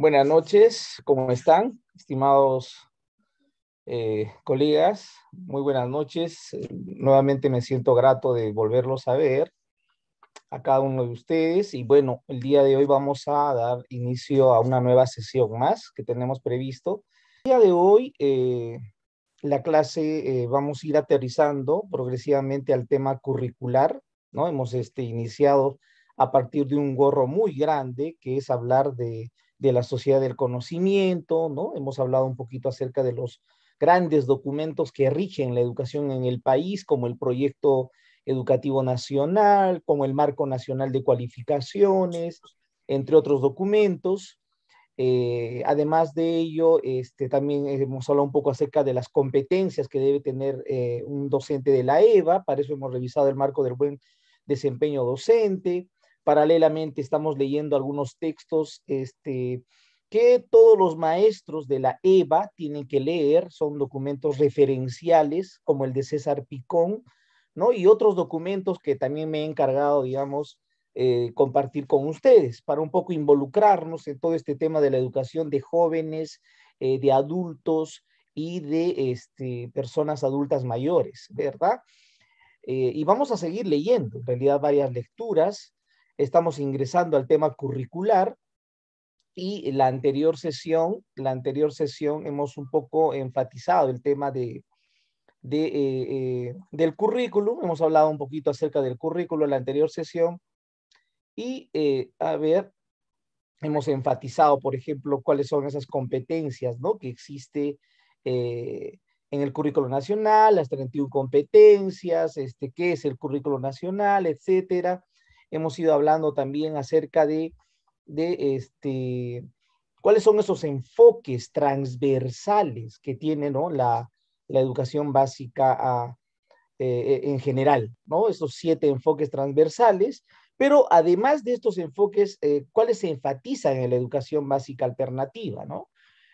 Buenas noches, ¿cómo están, estimados eh, colegas? Muy buenas noches. nuevamente me siento grato de volverlos a ver a cada uno de ustedes. Y bueno, el día de hoy vamos a dar inicio a una nueva sesión más que tenemos previsto. El día de hoy, eh, la clase eh, vamos a ir aterrizando progresivamente al tema curricular, ¿no? Hemos este, iniciado a partir de un gorro muy grande que es hablar de de la sociedad del conocimiento, ¿no? Hemos hablado un poquito acerca de los grandes documentos que rigen la educación en el país, como el proyecto educativo nacional, como el marco nacional de cualificaciones, entre otros documentos. Eh, además de ello, este, también hemos hablado un poco acerca de las competencias que debe tener eh, un docente de la EVA, para eso hemos revisado el marco del buen desempeño docente, Paralelamente estamos leyendo algunos textos este, que todos los maestros de la EVA tienen que leer, son documentos referenciales como el de César Picón, Y otros documentos que también me he encargado, digamos, eh, compartir con ustedes para un poco involucrarnos en todo este tema de la educación de jóvenes, eh, de adultos y de este, personas adultas mayores, ¿verdad? Eh, y vamos a seguir leyendo, en realidad, varias lecturas estamos ingresando al tema curricular y la anterior sesión, la anterior sesión hemos un poco enfatizado el tema eh, eh, del currículum, hemos hablado un poquito acerca del currículum en la anterior sesión y eh, a ver, hemos enfatizado, por ejemplo, cuáles son esas competencias que existe en el currículo nacional, las 31 competencias, este, qué es el currículo nacional, etcétera hemos ido hablando también acerca de, este, cuáles son esos enfoques transversales que tiene la, educación básica eh, eh, en general, ¿no? Esos siete enfoques transversales, pero además de estos enfoques, eh, ¿cuáles se enfatizan en la educación básica alternativa, ¿no?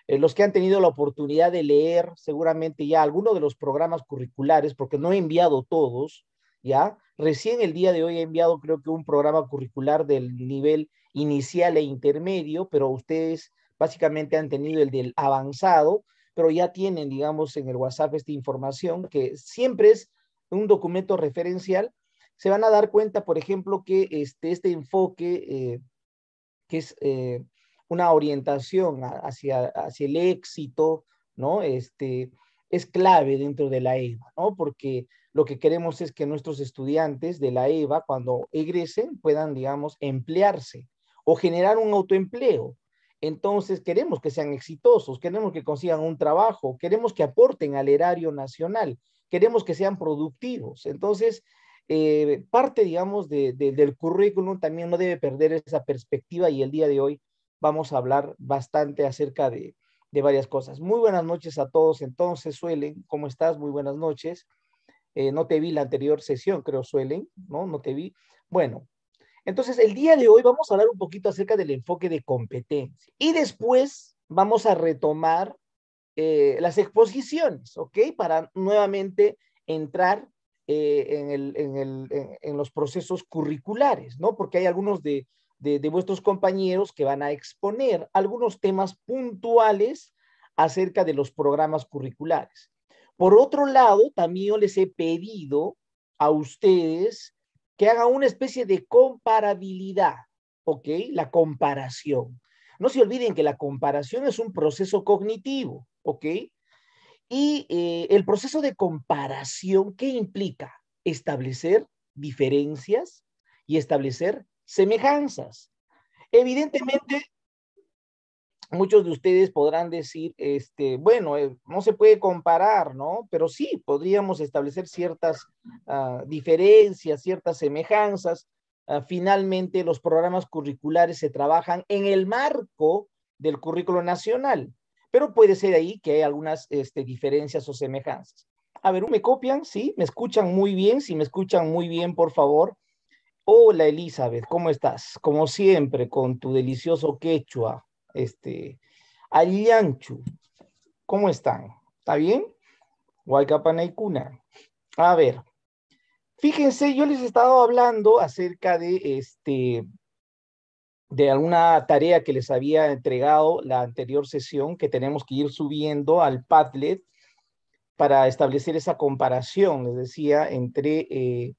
los que han tenido la oportunidad de leer seguramente ya algunos de los programas curriculares, porque no he enviado todos, ¿ya? Recién el día de hoy he enviado creo que un programa curricular del nivel inicial e intermedio, pero ustedes básicamente han tenido el del avanzado, pero ya tienen, digamos, en el WhatsApp esta información que siempre es un documento referencial. Se van a dar cuenta, por ejemplo, que este, este enfoque, eh, que es eh, una orientación hacia, hacia el éxito, ¿no? Este, es clave dentro de la EVA, ¿no? Porque lo que queremos es que nuestros estudiantes de la EVA, cuando egresen, puedan, digamos, emplearse o generar un autoempleo. Entonces, queremos que sean exitosos, queremos que consigan un trabajo, queremos que aporten al erario nacional, queremos que sean productivos. Entonces, eh, parte, digamos, del currículum también no debe perder esa perspectiva y el día de hoy vamos a hablar bastante acerca de, de varias cosas. Muy buenas noches a todos. Entonces, Suelen, ¿cómo estás? Muy buenas noches. Eh, no te vi la anterior sesión, creo, Suelen, ¿no? No te vi. Bueno, entonces el día de hoy vamos a hablar un poquito acerca del enfoque de competencia y después vamos a retomar eh, las exposiciones, ¿ok? Para nuevamente entrar eh, en, en, los procesos curriculares, ¿no? Porque hay algunos de, de, de vuestros compañeros que van a exponer algunos temas puntuales acerca de los programas curriculares. Por otro lado, también les he pedido a ustedes que hagan una especie de comparabilidad, ¿ok? La comparación. No se olviden que la comparación es un proceso cognitivo, ¿ok? Y eh, el proceso de comparación, ¿qué implica? Establecer diferencias y establecer semejanzas. Evidentemente, muchos de ustedes podrán decir, este, bueno, eh, no se puede comparar, ¿no? Pero sí, podríamos establecer ciertas ah, diferencias, ciertas semejanzas. Ah, finalmente, los programas curriculares se trabajan en el marco del currículo nacional, pero puede ser ahí que hay algunas este, diferencias o semejanzas. A ver, ¿me copian? ¿Sí? ¿Me escuchan muy bien? Si me escuchan muy bien, por favor, Hola Elizabeth, ¿cómo estás? Como siempre, con tu delicioso quechua, este, Alianchu, ¿cómo están? ¿Está bien? cuna A ver, fíjense, yo les he estado hablando acerca de este, de alguna tarea que les había entregado la anterior sesión, que tenemos que ir subiendo al Padlet para establecer esa comparación, les decía, entre... Eh,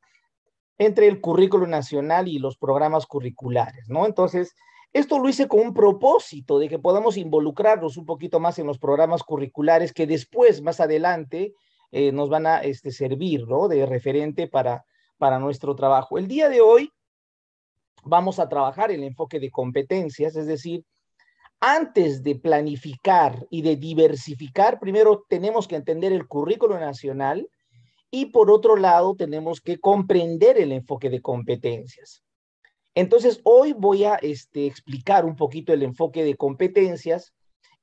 entre el currículo nacional y los programas curriculares, ¿no? Entonces, esto lo hice con un propósito de que podamos involucrarnos un poquito más en los programas curriculares que después, más adelante, eh, nos van a este, servir, ¿no? De referente para, para nuestro trabajo. El día de hoy vamos a trabajar el enfoque de competencias, es decir, antes de planificar y de diversificar, primero tenemos que entender el currículo nacional, y por otro lado, tenemos que comprender el enfoque de competencias. Entonces, hoy voy a este, explicar un poquito el enfoque de competencias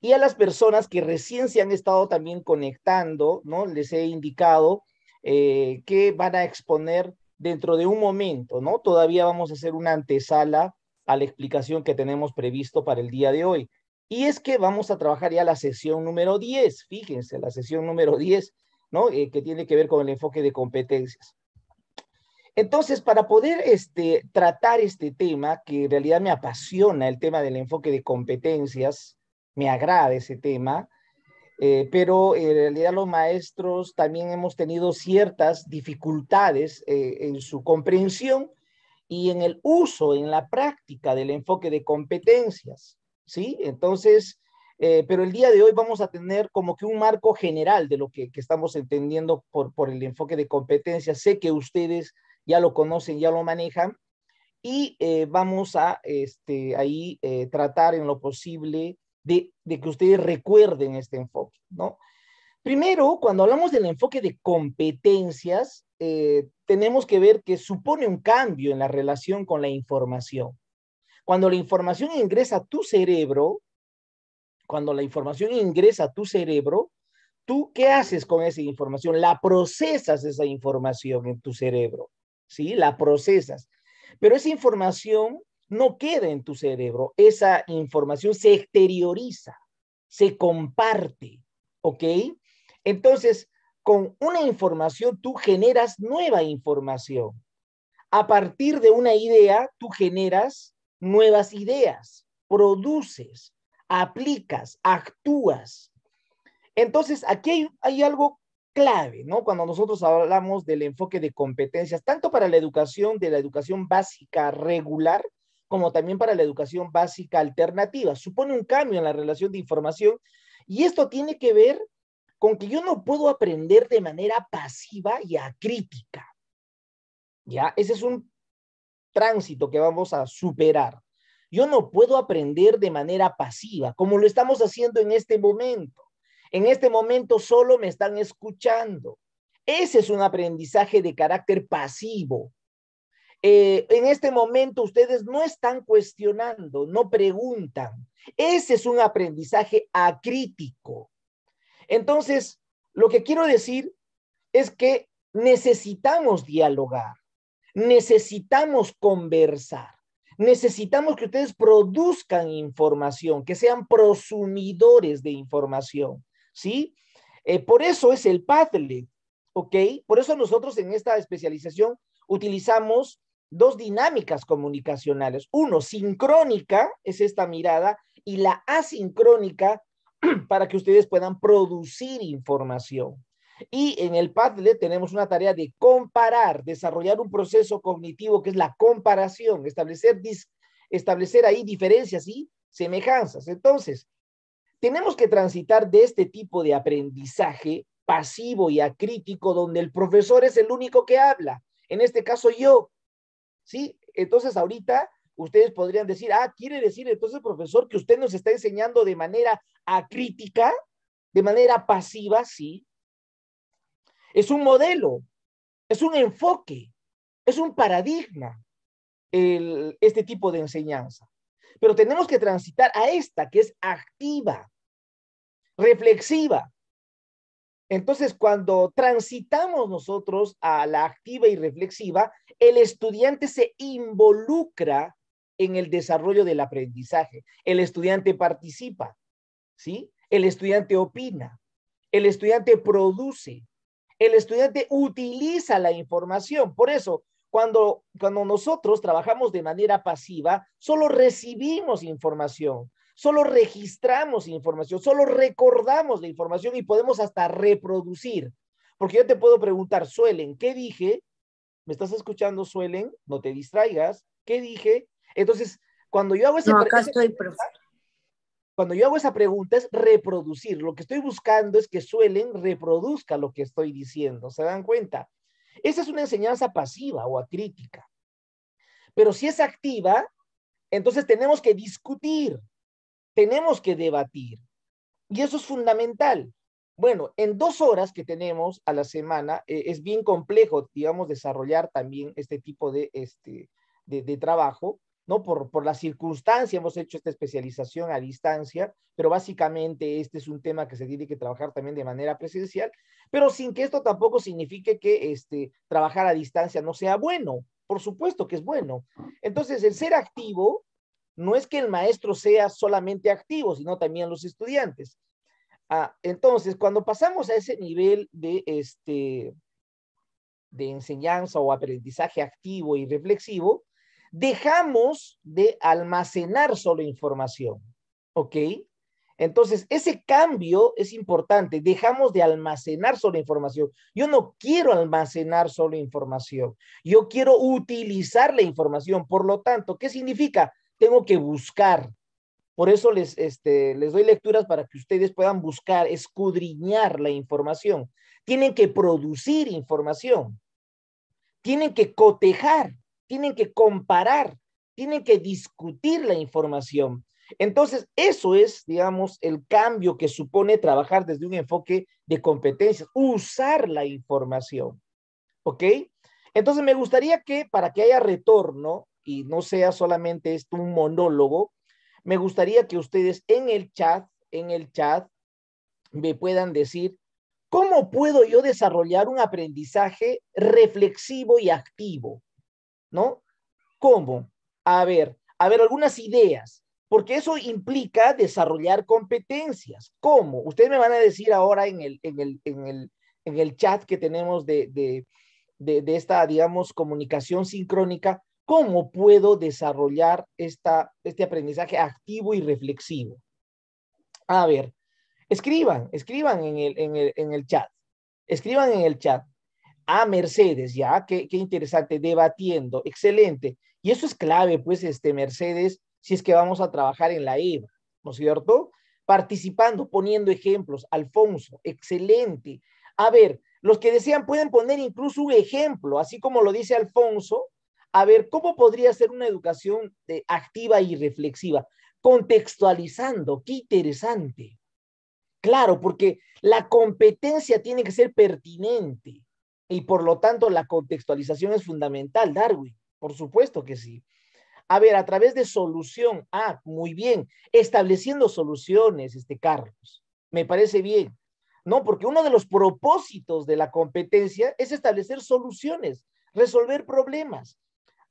y a las personas que recién se han estado también conectando, ¿no? Les he indicado eh, que van a exponer dentro de un momento, ¿no? Todavía vamos a hacer una antesala a la explicación que tenemos previsto para el día de hoy. Y es que vamos a trabajar ya la sesión número 10, fíjense, la sesión número 10, ¿no? Eh, que tiene que ver con el enfoque de competencias. Entonces, para poder este, tratar este tema, que en realidad me apasiona el tema del enfoque de competencias, me agrada ese tema, eh, pero eh, en realidad los maestros también hemos tenido ciertas dificultades en su comprensión y en el uso, en la práctica del enfoque de competencias, ¿sí? Entonces, eh, pero el día de hoy vamos a tener como que un marco general de lo que, estamos entendiendo por, el enfoque de competencias. Sé que ustedes ya lo conocen, ya lo manejan, y eh, vamos a este, ahí eh, tratar en lo posible de, que ustedes recuerden este enfoque, ¿no? Primero, cuando hablamos del enfoque de competencias, tenemos que ver que supone un cambio en la relación con la información. Cuando la información ingresa a tu cerebro, cuando la información ingresa a tu cerebro, ¿tú qué haces con esa información? La procesas esa información en tu cerebro, ¿sí? La procesas. Pero esa información no queda en tu cerebro, esa información se exterioriza, se comparte, ¿ok? Entonces, con una información tú generas nueva información. A partir de una idea, tú generas nuevas ideas, produces, aplicas, actúas. Entonces, aquí hay, algo clave, ¿no? Cuando nosotros hablamos del enfoque de competencias, tanto para la educación de la educación básica regular, como también para la educación básica alternativa. Supone un cambio en la relación de información y esto tiene que ver con que yo no puedo aprender de manera pasiva y acrítica. Ya, ese es un tránsito que vamos a superar. Yo no puedo aprender de manera pasiva, como lo estamos haciendo en este momento. En este momento solo me están escuchando. Ese es un aprendizaje de carácter pasivo. Eh, en este momento ustedes no están cuestionando, no preguntan. Ese es un aprendizaje acrítico. Entonces, lo que quiero decir es que necesitamos dialogar, necesitamos conversar necesitamos que ustedes produzcan información, que sean prosumidores de información, ¿sí? Eh, por eso es el Padlet, ¿ok? Por eso nosotros en esta especialización utilizamos dos dinámicas comunicacionales. Uno, sincrónica, es esta mirada, y la asincrónica para que ustedes puedan producir información, y en el Padlet tenemos una tarea de comparar, desarrollar un proceso cognitivo que es la comparación, establecer, establecer ahí diferencias y semejanzas. Entonces, tenemos que transitar de este tipo de aprendizaje pasivo y acrítico donde el profesor es el único que habla. En este caso yo. ¿Sí? Entonces ahorita ustedes podrían decir, ah, quiere decir entonces, profesor, que usted nos está enseñando de manera acrítica, de manera pasiva, sí, es un modelo, es un enfoque, es un paradigma este tipo de enseñanza. Pero tenemos que transitar a esta que es activa, reflexiva. Entonces, cuando transitamos nosotros a la activa y reflexiva, el estudiante se involucra en el desarrollo del aprendizaje. El estudiante participa, ¿sí? El estudiante opina, el estudiante produce, el estudiante utiliza la información. Por eso, cuando, cuando nosotros trabajamos de manera pasiva, solo recibimos información, solo registramos información, solo recordamos la información y podemos hasta reproducir. Porque yo te puedo preguntar, Suelen, ¿qué dije? ¿Me estás escuchando, Suelen? No te distraigas. ¿Qué dije? Entonces, cuando yo hago ese... No, acá estoy, cuando yo hago esa pregunta es reproducir. Lo que estoy buscando es que suelen reproduzca lo que estoy diciendo. ¿Se dan cuenta? Esa es una enseñanza pasiva o acrítica. Pero si es activa, entonces tenemos que discutir, tenemos que debatir. Y eso es fundamental. Bueno, en dos horas que tenemos a la semana, eh, es bien complejo, digamos, desarrollar también este tipo de, este, de trabajo, ¿no? Por, la circunstancia hemos hecho esta especialización a distancia, pero básicamente este es un tema que se tiene que trabajar también de manera presencial, pero sin que esto tampoco signifique que este, trabajar a distancia no sea bueno. Por supuesto que es bueno. Entonces, el ser activo no es que el maestro sea solamente activo, sino también los estudiantes. Ah, entonces, cuando pasamos a ese nivel de, este, de enseñanza o aprendizaje activo y reflexivo, dejamos de almacenar solo información, ¿ok? Entonces, ese cambio es importante. Dejamos de almacenar solo información. Yo no quiero almacenar solo información. Yo quiero utilizar la información. Por lo tanto, ¿qué significa? Tengo que buscar. Por eso les, este, les doy lecturas para que ustedes puedan buscar, escudriñar la información. Tienen que producir información. Tienen que cotejar tienen que comparar, tienen que discutir la información. Entonces, eso es, digamos, el cambio que supone trabajar desde un enfoque de competencias, usar la información. ¿Ok? Entonces, me gustaría que para que haya retorno y no sea solamente esto un monólogo, me gustaría que ustedes en el chat, en el chat, me puedan decir, ¿cómo puedo yo desarrollar un aprendizaje reflexivo y activo? ¿no? ¿Cómo? A ver, a ver, algunas ideas, porque eso implica desarrollar competencias. ¿Cómo? Ustedes me van a decir ahora en el, en el, en el, en el chat que tenemos de, de, de, esta, digamos, comunicación sincrónica, ¿cómo puedo desarrollar esta, este aprendizaje activo y reflexivo? A ver, escriban, escriban en el, en el, en el chat, escriban en el chat a Mercedes, ¿ya? Qué, interesante, debatiendo, excelente. Y eso es clave, pues, este, Mercedes, si es que vamos a trabajar en la EVA, ¿no es cierto? Participando, poniendo ejemplos. Alfonso, excelente. A ver, los que desean pueden poner incluso un ejemplo, así como lo dice Alfonso, a ver, ¿cómo podría ser una educación eh, activa y reflexiva? Contextualizando, qué interesante. Claro, porque la competencia tiene que ser pertinente y por lo tanto la contextualización es fundamental, Darwin. Por supuesto que sí. A ver, a través de solución. Ah, muy bien. Estableciendo soluciones, este Carlos. Me parece bien. No, porque uno de los propósitos de la competencia es establecer soluciones, resolver problemas.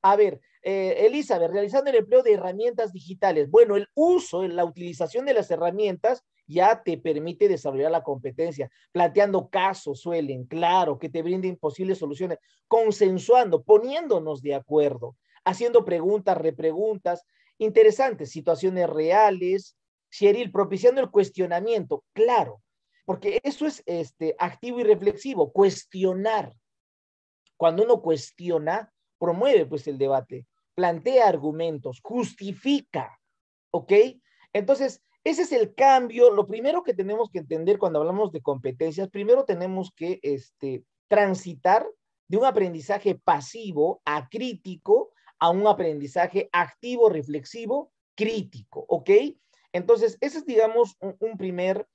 A ver, eh, Elizabeth, realizando el empleo de herramientas digitales. Bueno, el uso, la utilización de las herramientas ya te permite desarrollar la competencia, planteando casos, suelen, claro, que te brinden posibles soluciones, consensuando, poniéndonos de acuerdo, haciendo preguntas, repreguntas, interesantes, situaciones reales, Cheryl, propiciando el cuestionamiento, claro, porque eso es este, activo y reflexivo, cuestionar. Cuando uno cuestiona, promueve pues el debate, plantea argumentos, justifica, ¿ok? Entonces, ese es el cambio. Lo primero que tenemos que entender cuando hablamos de competencias, primero tenemos que este, transitar de un aprendizaje pasivo a crítico a un aprendizaje activo, reflexivo, crítico, ¿ok? Entonces, ese es, digamos, un, primer,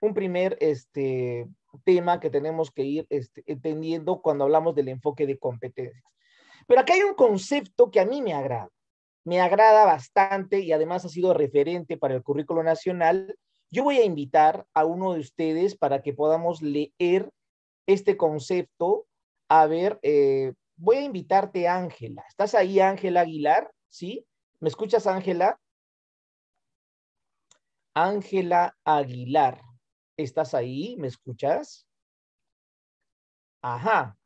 un primer este, tema que tenemos que ir este, entendiendo cuando hablamos del enfoque de competencias. Pero acá hay un concepto que a mí me agrada me agrada bastante y además ha sido referente para el currículo nacional. Yo voy a invitar a uno de ustedes para que podamos leer este concepto. A ver, eh, voy a invitarte, Ángela. ¿Estás ahí, Ángela Aguilar? ¿Sí? ¿Me escuchas, Ángela? Ángela Aguilar. ¿Estás ahí? ¿Me escuchas? Ajá.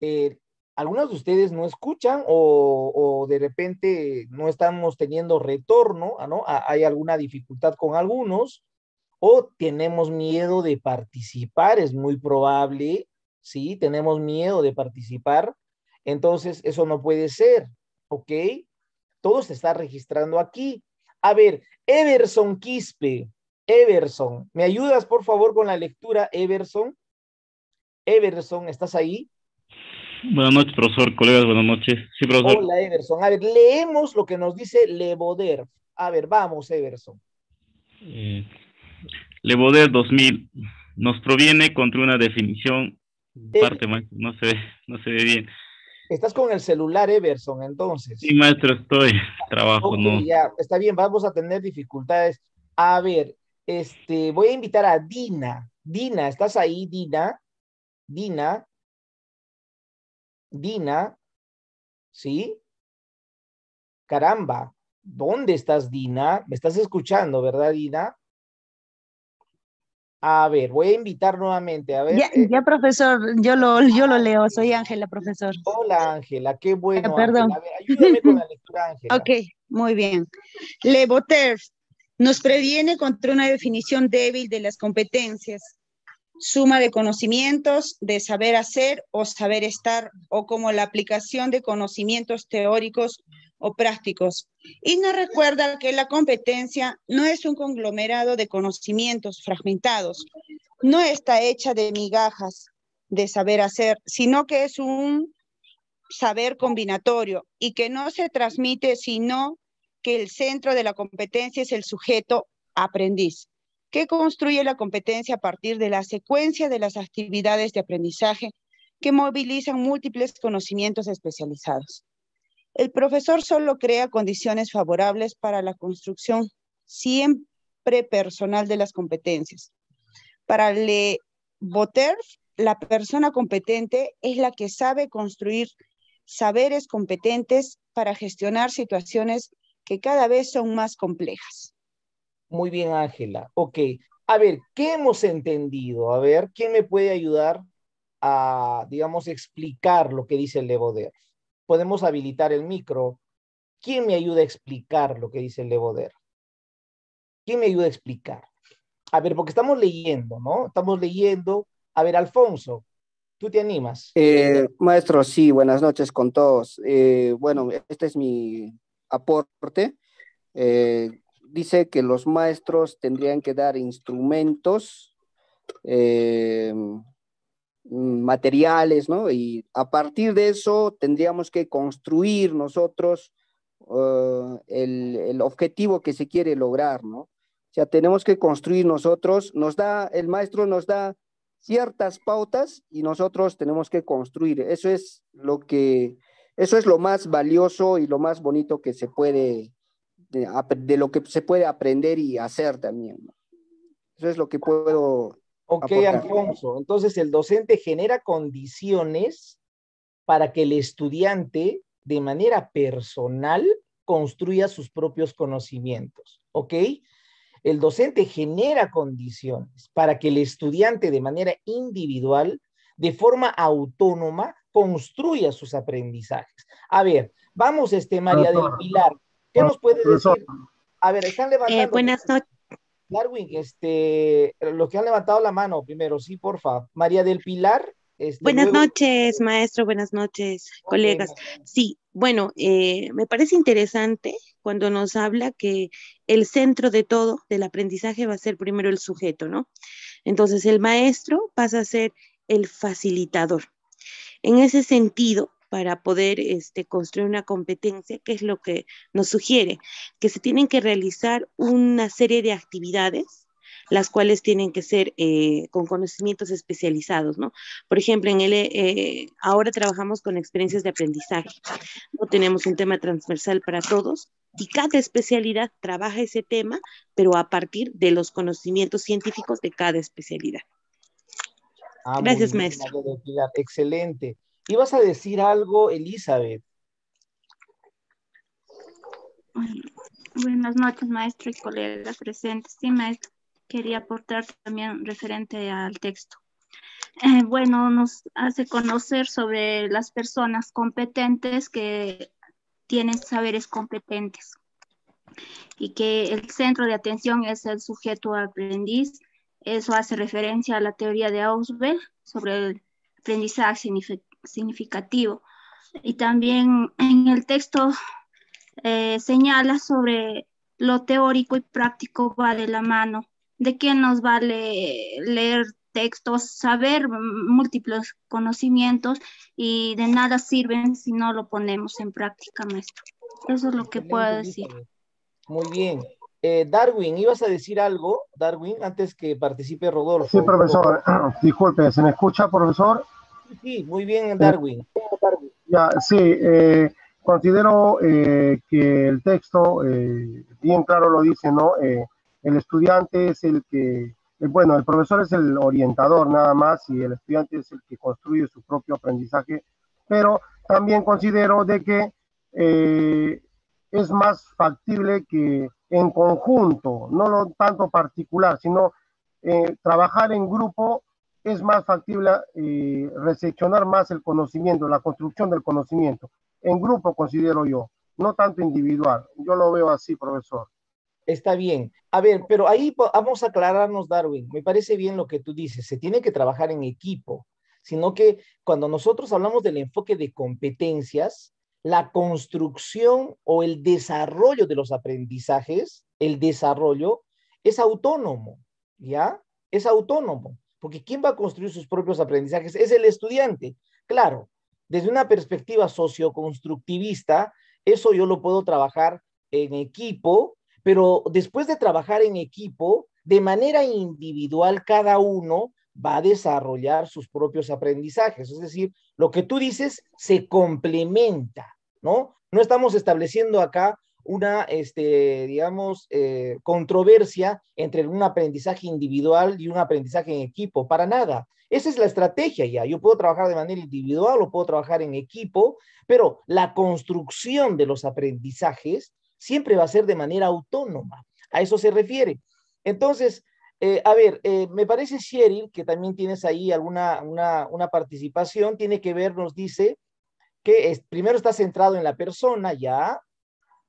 Eh, algunos de ustedes no escuchan o, de repente no estamos teniendo retorno, ah, ¿no? Ah, hay alguna dificultad con algunos o tenemos miedo de participar, es muy probable, ¿sí? Tenemos miedo de participar, entonces eso no puede ser, ¿ok? Todo se está registrando aquí. A ver, Everson Quispe, Everson, ¿me ayudas por favor con la lectura, Everson? Everson, ¿estás ahí? Buenas noches, profesor, colegas, buenas noches. Hola, Everson. A ver, leemos lo que nos dice Leboder. A ver, vamos, Everson. Eh, Levoder 2000 nos proviene contra una definición. Eh, no se, no se ve bien. Estás con el celular, Everson, entonces. Sí, maestro, estoy. Trabajo, ¿no? Ya, está bien, vamos a tener dificultades. A ver, este, voy a invitar a Dina. Dina, ¿estás ahí, Dina? Dina. Dina, ¿sí? Caramba, ¿dónde estás, Dina? ¿Me estás escuchando, verdad, Dina? A ver, voy a invitar nuevamente. A ver, ya, eh. profesor, yo lo, yo lo leo. Soy Ángela, profesor. Hola, Ángela, qué bueno. Ah, perdón. ayúdame con la lectura, Ángela. Ok, muy bien. Le nos previene contra una definición débil de las competencias suma de conocimientos de saber hacer o saber estar o como la aplicación de conocimientos teóricos o prácticos. Y nos recuerda que la competencia no es un conglomerado de conocimientos fragmentados, no está hecha de migajas de saber hacer, sino que es un saber combinatorio y que no se transmite sino que el centro de la competencia es el sujeto aprendiz que construye la competencia a partir de la secuencia de las actividades de aprendizaje que movilizan múltiples conocimientos especializados. El profesor solo crea condiciones favorables para la construcción siempre personal de las competencias. Para Le Boterf, la persona competente es la que sabe construir saberes competentes para gestionar situaciones que cada vez son más complejas. Muy bien, Ángela. Ok. A ver, ¿qué hemos entendido? A ver, ¿quién me puede ayudar a, digamos, explicar lo que dice el Levoder? Podemos habilitar el micro. ¿Quién me ayuda a explicar lo que dice el Levoder? ¿Quién me ayuda a explicar? A ver, porque estamos leyendo, ¿no? Estamos leyendo. A ver, Alfonso, ¿tú te animas? Eh, maestro, sí, buenas noches con todos. Eh, bueno, este es mi aporte. Eh, dice que los maestros tendrían que dar instrumentos, eh, materiales, ¿no? Y a partir de eso tendríamos que construir nosotros uh, el, objetivo que se quiere lograr, ¿no? O sea, tenemos que construir nosotros, nos da, el maestro nos da ciertas pautas y nosotros tenemos que construir. Eso es lo que, eso es lo más valioso y lo más bonito que se puede de, lo que se puede aprender y hacer también. Eso es lo que puedo. Ok, Alfonso. Entonces, el docente genera condiciones para que el estudiante, de manera personal, construya sus propios conocimientos. ¿Ok? El docente genera condiciones para que el estudiante, de manera individual, de forma autónoma, construya sus aprendizajes. A ver, vamos, este, María del Pilar, ¿Qué nos puede decir? A ver, están eh, levantando. buenas noches. Darwin, este, los que han levantado la mano primero, sí, porfa. María del Pilar. Este, buenas noches, maestro, buenas noches, colegas. Sí, bueno, eh, me parece interesante cuando nos habla que el centro de todo, del aprendizaje, va a ser primero el sujeto, ¿no? Entonces, el maestro pasa a ser el facilitador. En ese sentido, para poder este, construir una competencia, que es lo que nos sugiere, que se tienen que realizar una serie de actividades las cuales tienen que ser eh, con conocimientos especializados, ¿no? Por ejemplo, en el, eh, ahora trabajamos con experiencias de aprendizaje, no tenemos un tema transversal para todos y cada especialidad trabaja ese tema, pero a partir de los conocimientos científicos de cada especialidad. Ah, Gracias, maestro. Excelente. Ibas a decir algo, Elizabeth. Buenas noches, maestro y colegas presentes. Sí, maestro, quería aportar también referente al texto. Eh, bueno, nos hace conocer sobre las personas competentes que tienen saberes competentes y que el centro de atención es el sujeto aprendiz. Eso hace referencia a la teoría de Auswell sobre el aprendizaje significativo. Y también en el texto eh, señala sobre lo teórico y práctico va de la mano. ¿De qué nos vale leer textos, saber múltiples conocimientos y de nada sirven si no lo ponemos en práctica, maestro? Eso es lo que puedo decir. Muy bien. Eh, Darwin, ¿ibas a decir algo, Darwin, antes que participe Rodolfo? Sí, profesor. Disculpe, ¿se me escucha, profesor? sí, muy bien, eh, Darwin. sí, eh, considero eh, que el texto bien claro lo dice, ¿no? el estudiante es el que, bueno, el profesor es el orientador nada más y el estudiante es el que construye su propio aprendizaje, pero también considero de que es más factible que en conjunto, no tanto particular, sino trabajar en grupo es más factible eh, reseccionar más el conocimiento, la construcción del conocimiento. En grupo, considero yo, no tanto individual. Yo lo veo así, profesor. Está bien. A ver, pero ahí vamos a aclararnos, Darwin. Me parece bien lo que tú dices. Se tiene que trabajar en equipo, sino que cuando nosotros hablamos del enfoque de competencias, la construcción o el desarrollo de los aprendizajes, el desarrollo, es autónomo, ¿ya? Es autónomo porque ¿quién va a construir sus propios aprendizajes? Es el estudiante. Claro, desde una perspectiva socioconstructivista, eso yo lo puedo trabajar en equipo, pero después de trabajar en equipo, de manera individual, cada uno va a desarrollar sus propios aprendizajes. Es decir, lo que tú dices se complementa, ¿no? No estamos estableciendo acá una, este, digamos, eh, controversia entre un aprendizaje individual y un aprendizaje en equipo, para nada. Esa es la estrategia ya. Yo puedo trabajar de manera individual o puedo trabajar en equipo, pero la construcción de los aprendizajes siempre va a ser de manera autónoma. A eso se refiere. Entonces, eh, a ver, eh, me parece, Cheryl, que también tienes ahí alguna una, participación, tiene que ver, nos dice, que primero está centrado en la persona, ya,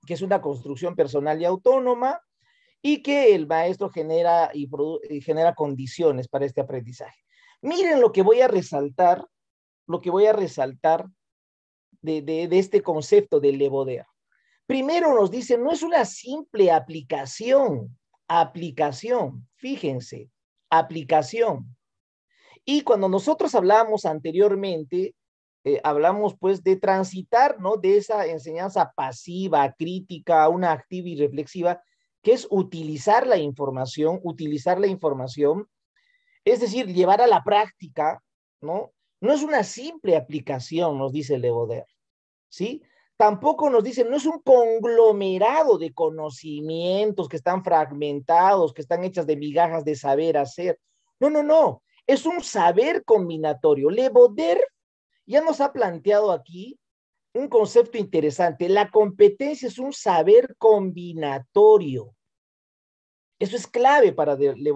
que es una construcción personal y autónoma, y que el maestro genera, y, genera condiciones para este aprendizaje. Miren lo que voy a resaltar, lo que voy a resaltar de, este concepto del Leboder. Primero nos dice, no es una simple aplicación, aplicación, fíjense, aplicación. Y cuando nosotros hablábamos anteriormente eh, hablamos pues de transitar, ¿no? De esa enseñanza pasiva, crítica, una activa y reflexiva, que es utilizar la información, utilizar la información, es decir, llevar a la práctica, ¿no? No es una simple aplicación, nos dice Levoder, ¿sí? Tampoco nos dice, no es un conglomerado de conocimientos que están fragmentados, que están hechas de migajas de saber hacer. No, no, no. Es un saber combinatorio. Levoder, ya nos ha planteado aquí un concepto interesante. La competencia es un saber combinatorio. Eso es clave para Le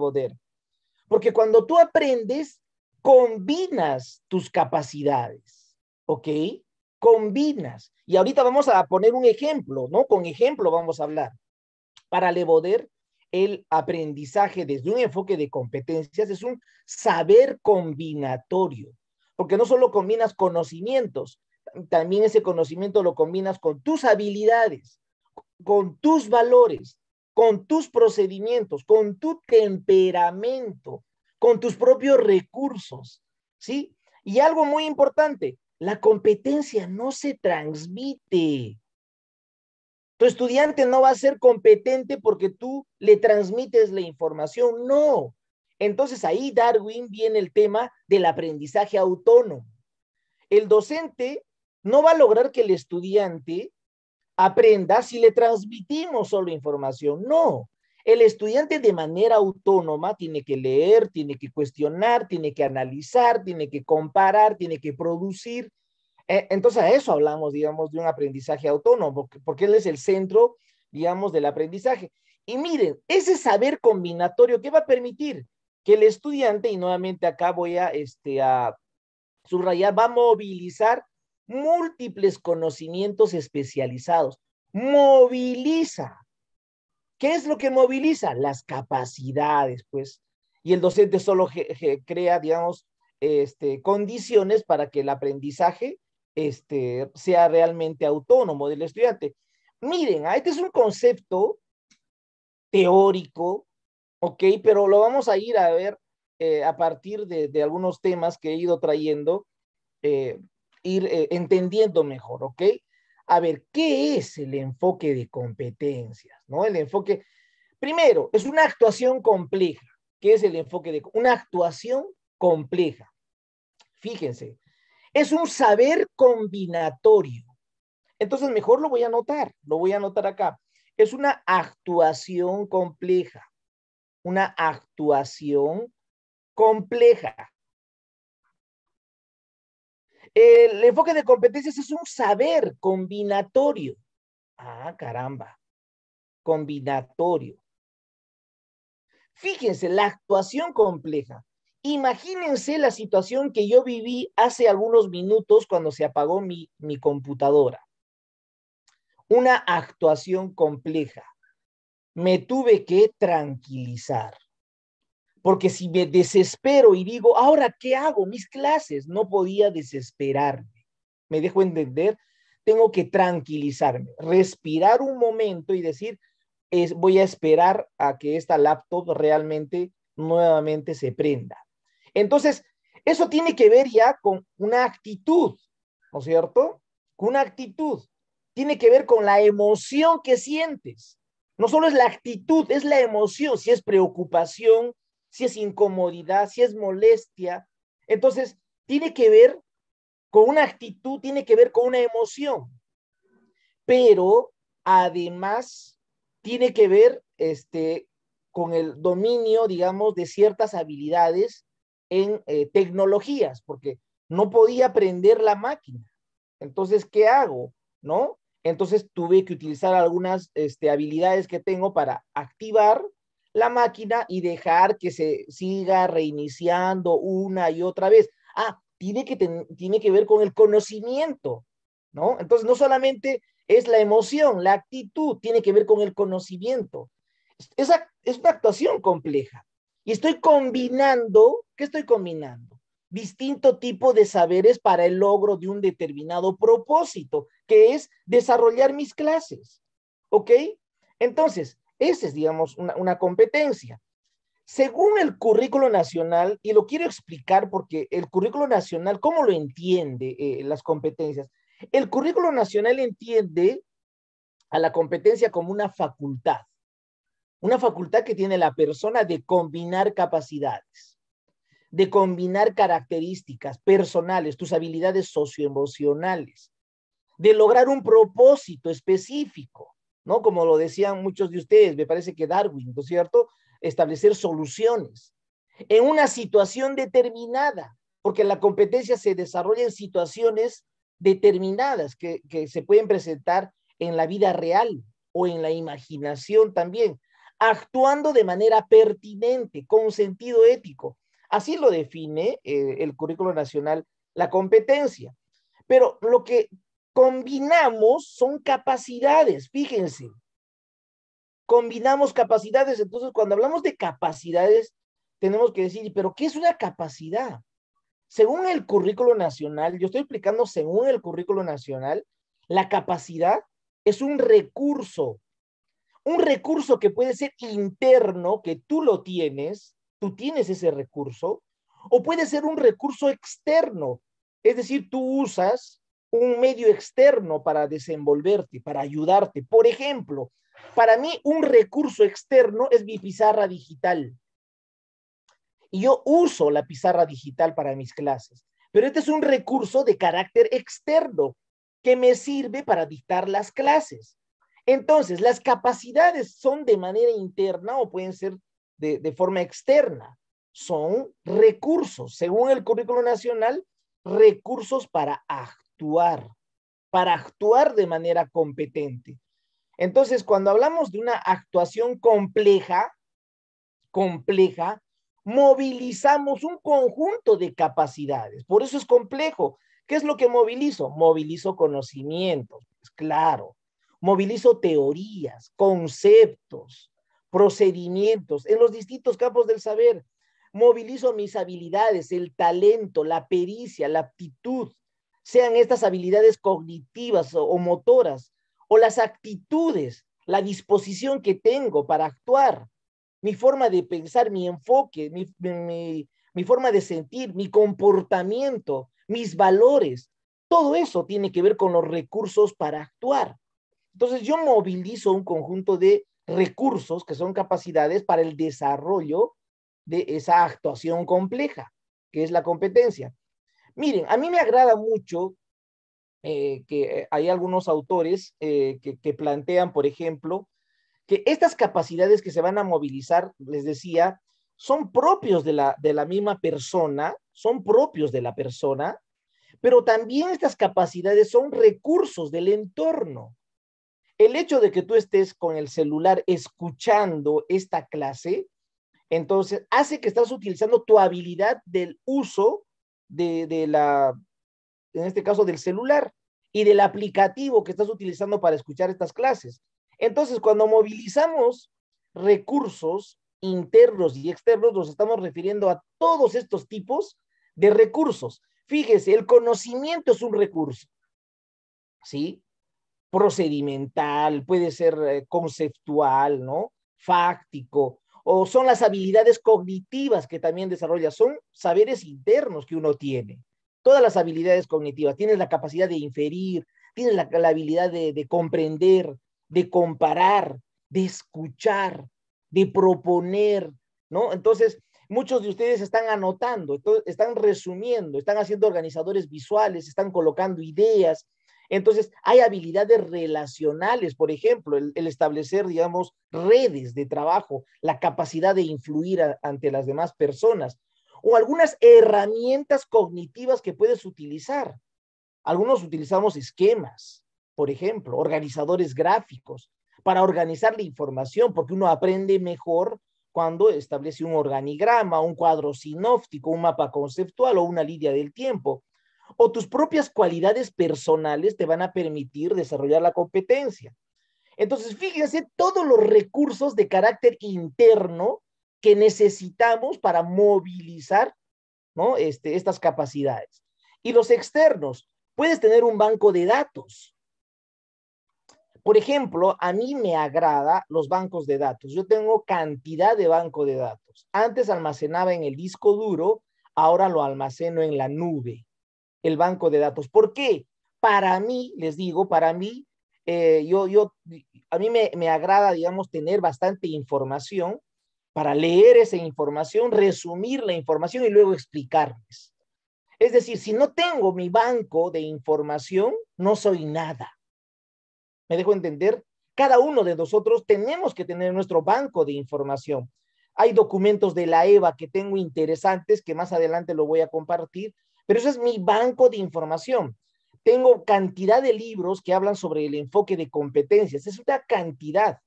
Porque cuando tú aprendes, combinas tus capacidades, ¿ok? Combinas. Y ahorita vamos a poner un ejemplo, ¿no? Con ejemplo vamos a hablar. Para Le el aprendizaje desde un enfoque de competencias es un saber combinatorio porque no solo combinas conocimientos, también ese conocimiento lo combinas con tus habilidades, con tus valores, con tus procedimientos, con tu temperamento, con tus propios recursos, ¿sí? Y algo muy importante, la competencia no se transmite. Tu estudiante no va a ser competente porque tú le transmites la información, no. Entonces ahí Darwin viene el tema del aprendizaje autónomo. El docente no va a lograr que el estudiante aprenda si le transmitimos solo información, no. El estudiante de manera autónoma tiene que leer, tiene que cuestionar, tiene que analizar, tiene que comparar, tiene que producir. E, entonces a eso hablamos, digamos, de un aprendizaje autónomo, porque él es el centro, digamos, del aprendizaje. Y miren, ese saber combinatorio, ¿qué va a permitir? que el estudiante, y nuevamente acá voy a, este, a subrayar, va a movilizar múltiples conocimientos especializados. Moviliza. ¿Qué es lo que moviliza? Las capacidades, pues. Y el docente solo crea, digamos, este, condiciones para que el aprendizaje este, sea realmente autónomo del estudiante. Miren, este es un concepto teórico Ok, pero lo vamos a ir a ver eh, a partir de, algunos temas que he ido trayendo, eh, ir eh, entendiendo mejor, ¿ok? A ver, ¿qué es el enfoque de competencias? ¿No? El enfoque, primero, es una actuación compleja. ¿Qué es el enfoque de una actuación compleja? Fíjense, es un saber combinatorio. Entonces, mejor lo voy a anotar, lo voy a anotar acá. Es una actuación compleja una actuación compleja. El enfoque de competencias es un saber combinatorio. Ah, caramba. Combinatorio. Fíjense, la actuación compleja. Imagínense la situación que yo viví hace algunos minutos cuando se apagó mi, mi computadora. Una actuación compleja me tuve que tranquilizar. Porque si me desespero y digo, ahora, ¿qué hago? Mis clases, no podía desesperarme. ¿Me dejo entender? Tengo que tranquilizarme, respirar un momento y decir, voy a esperar a que esta laptop realmente nuevamente se prenda. Entonces, eso tiene que ver ya con una actitud, ¿no es cierto? Con una actitud. Tiene que ver con la emoción que sientes. No solo es la actitud, es la emoción, si es preocupación, si es incomodidad, si es molestia. Entonces, tiene que ver con una actitud, tiene que ver con una emoción, pero además tiene que ver este, con el dominio, digamos, de ciertas habilidades en eh, tecnologías, porque no podía aprender la máquina. Entonces, ¿qué hago? ¿No? Entonces tuve que utilizar algunas este, habilidades que tengo para activar la máquina y dejar que se siga reiniciando una y otra vez. Ah, tiene que, tiene que ver con el conocimiento, ¿no? Entonces no solamente es la emoción, la actitud, tiene que ver con el conocimiento. Esa es una actuación compleja. Y estoy combinando, ¿qué estoy combinando? distinto tipo de saberes para el logro de un determinado propósito, que es desarrollar mis clases. ¿Ok? Entonces, esa es, digamos, una, competencia. Según el currículo nacional, y lo quiero explicar porque el currículo nacional, ¿cómo lo entiende eh, las competencias? El currículo nacional entiende a la competencia como una facultad, una facultad que tiene la persona de combinar capacidades de combinar características personales, tus habilidades socioemocionales, de lograr un propósito específico, ¿no? Como lo decían muchos de ustedes, me parece que Darwin, ¿no es cierto? Establecer soluciones en una situación determinada, porque la competencia se desarrolla en situaciones determinadas que, que se pueden presentar en la vida real o en la imaginación también, actuando de manera pertinente, con sentido ético, Así lo define eh, el currículo nacional, la competencia. Pero lo que combinamos son capacidades, fíjense. Combinamos capacidades, entonces cuando hablamos de capacidades, tenemos que decir, pero ¿qué es una capacidad? Según el currículo nacional, yo estoy explicando según el currículo nacional, la capacidad es un recurso, un recurso que puede ser interno, que tú lo tienes, tú tienes ese recurso, o puede ser un recurso externo, es decir, tú usas un medio externo para desenvolverte, para ayudarte. Por ejemplo, para mí un recurso externo es mi pizarra digital. Y yo uso la pizarra digital para mis clases, pero este es un recurso de carácter externo que me sirve para dictar las clases. Entonces, las capacidades son de manera interna o pueden ser de, forma externa, son recursos, según el currículo nacional, recursos para actuar, para actuar de manera competente. Entonces, cuando hablamos de una actuación compleja, compleja, movilizamos un conjunto de capacidades. Por eso es complejo. ¿Qué es lo que movilizo? Movilizo conocimientos, pues, claro. Movilizo teorías, conceptos, procedimientos, en los distintos campos del saber. Movilizo mis habilidades, el talento, la pericia, la aptitud, sean estas habilidades cognitivas o, motoras, o las actitudes, la disposición que tengo para actuar, mi forma de pensar, mi enfoque, mi, mi forma de sentir, mi comportamiento, mis valores. Todo eso tiene que ver con los recursos para actuar. Entonces yo movilizo un conjunto de recursos, que son capacidades para el desarrollo de esa actuación compleja, que es la competencia. Miren, a mí me agrada mucho eh, que eh, hay algunos autores eh, que, plantean, por ejemplo, que estas capacidades que se van a movilizar, les decía, son propios de la, de la misma persona, son propios de la persona, pero también estas capacidades son recursos del entorno. El hecho de que tú estés con el celular escuchando esta clase, entonces hace que estás utilizando tu habilidad del uso de, la, en este caso del celular y del aplicativo que estás utilizando para escuchar estas clases. Entonces, cuando movilizamos recursos internos y externos, nos estamos refiriendo a todos estos tipos de recursos. Fíjese, el conocimiento es un recurso, ¿sí? procedimental, puede ser eh, conceptual, ¿no? Fáctico, o son las habilidades cognitivas que también desarrolla, son saberes internos que uno tiene. Todas las habilidades cognitivas, tienes la capacidad de inferir, tienes la, habilidad de, de comprender, de comparar, de escuchar, de proponer, ¿no? Entonces, muchos de ustedes están anotando, están resumiendo, están haciendo organizadores visuales, están colocando ideas, entonces, hay habilidades relacionales, por ejemplo, el, establecer, digamos, redes de trabajo, la capacidad de influir ante las demás personas o algunas herramientas cognitivas que puedes utilizar. Algunos utilizamos esquemas, por ejemplo, organizadores gráficos para organizar la información, porque uno aprende mejor cuando establece un organigrama, un cuadro sinóptico, un mapa conceptual o una línea del tiempo o tus propias cualidades personales te van a permitir desarrollar la competencia. Entonces, fíjense todos los recursos de carácter interno que necesitamos para movilizar ¿no? Este, estas capacidades. Y los externos, puedes tener un banco de datos. Por ejemplo, a mí me agrada los bancos de datos. Yo tengo cantidad de banco de datos. Antes almacenaba en el disco duro, ahora lo almaceno en la nube el banco de datos. ¿Por qué? Para mí, les digo, para mí, eh, yo, yo, a mí me, me agrada, digamos, tener bastante información para leer esa información, resumir la información y luego explicarles. Es decir, si no tengo mi banco de información, no soy nada. ¿Me dejo entender? Cada uno de nosotros tenemos que tener nuestro banco de información. Hay documentos de la EVA que tengo interesantes que más adelante lo voy a compartir, pero eso es mi banco de información. Tengo cantidad de libros que hablan sobre el enfoque de competencias, es una cantidad.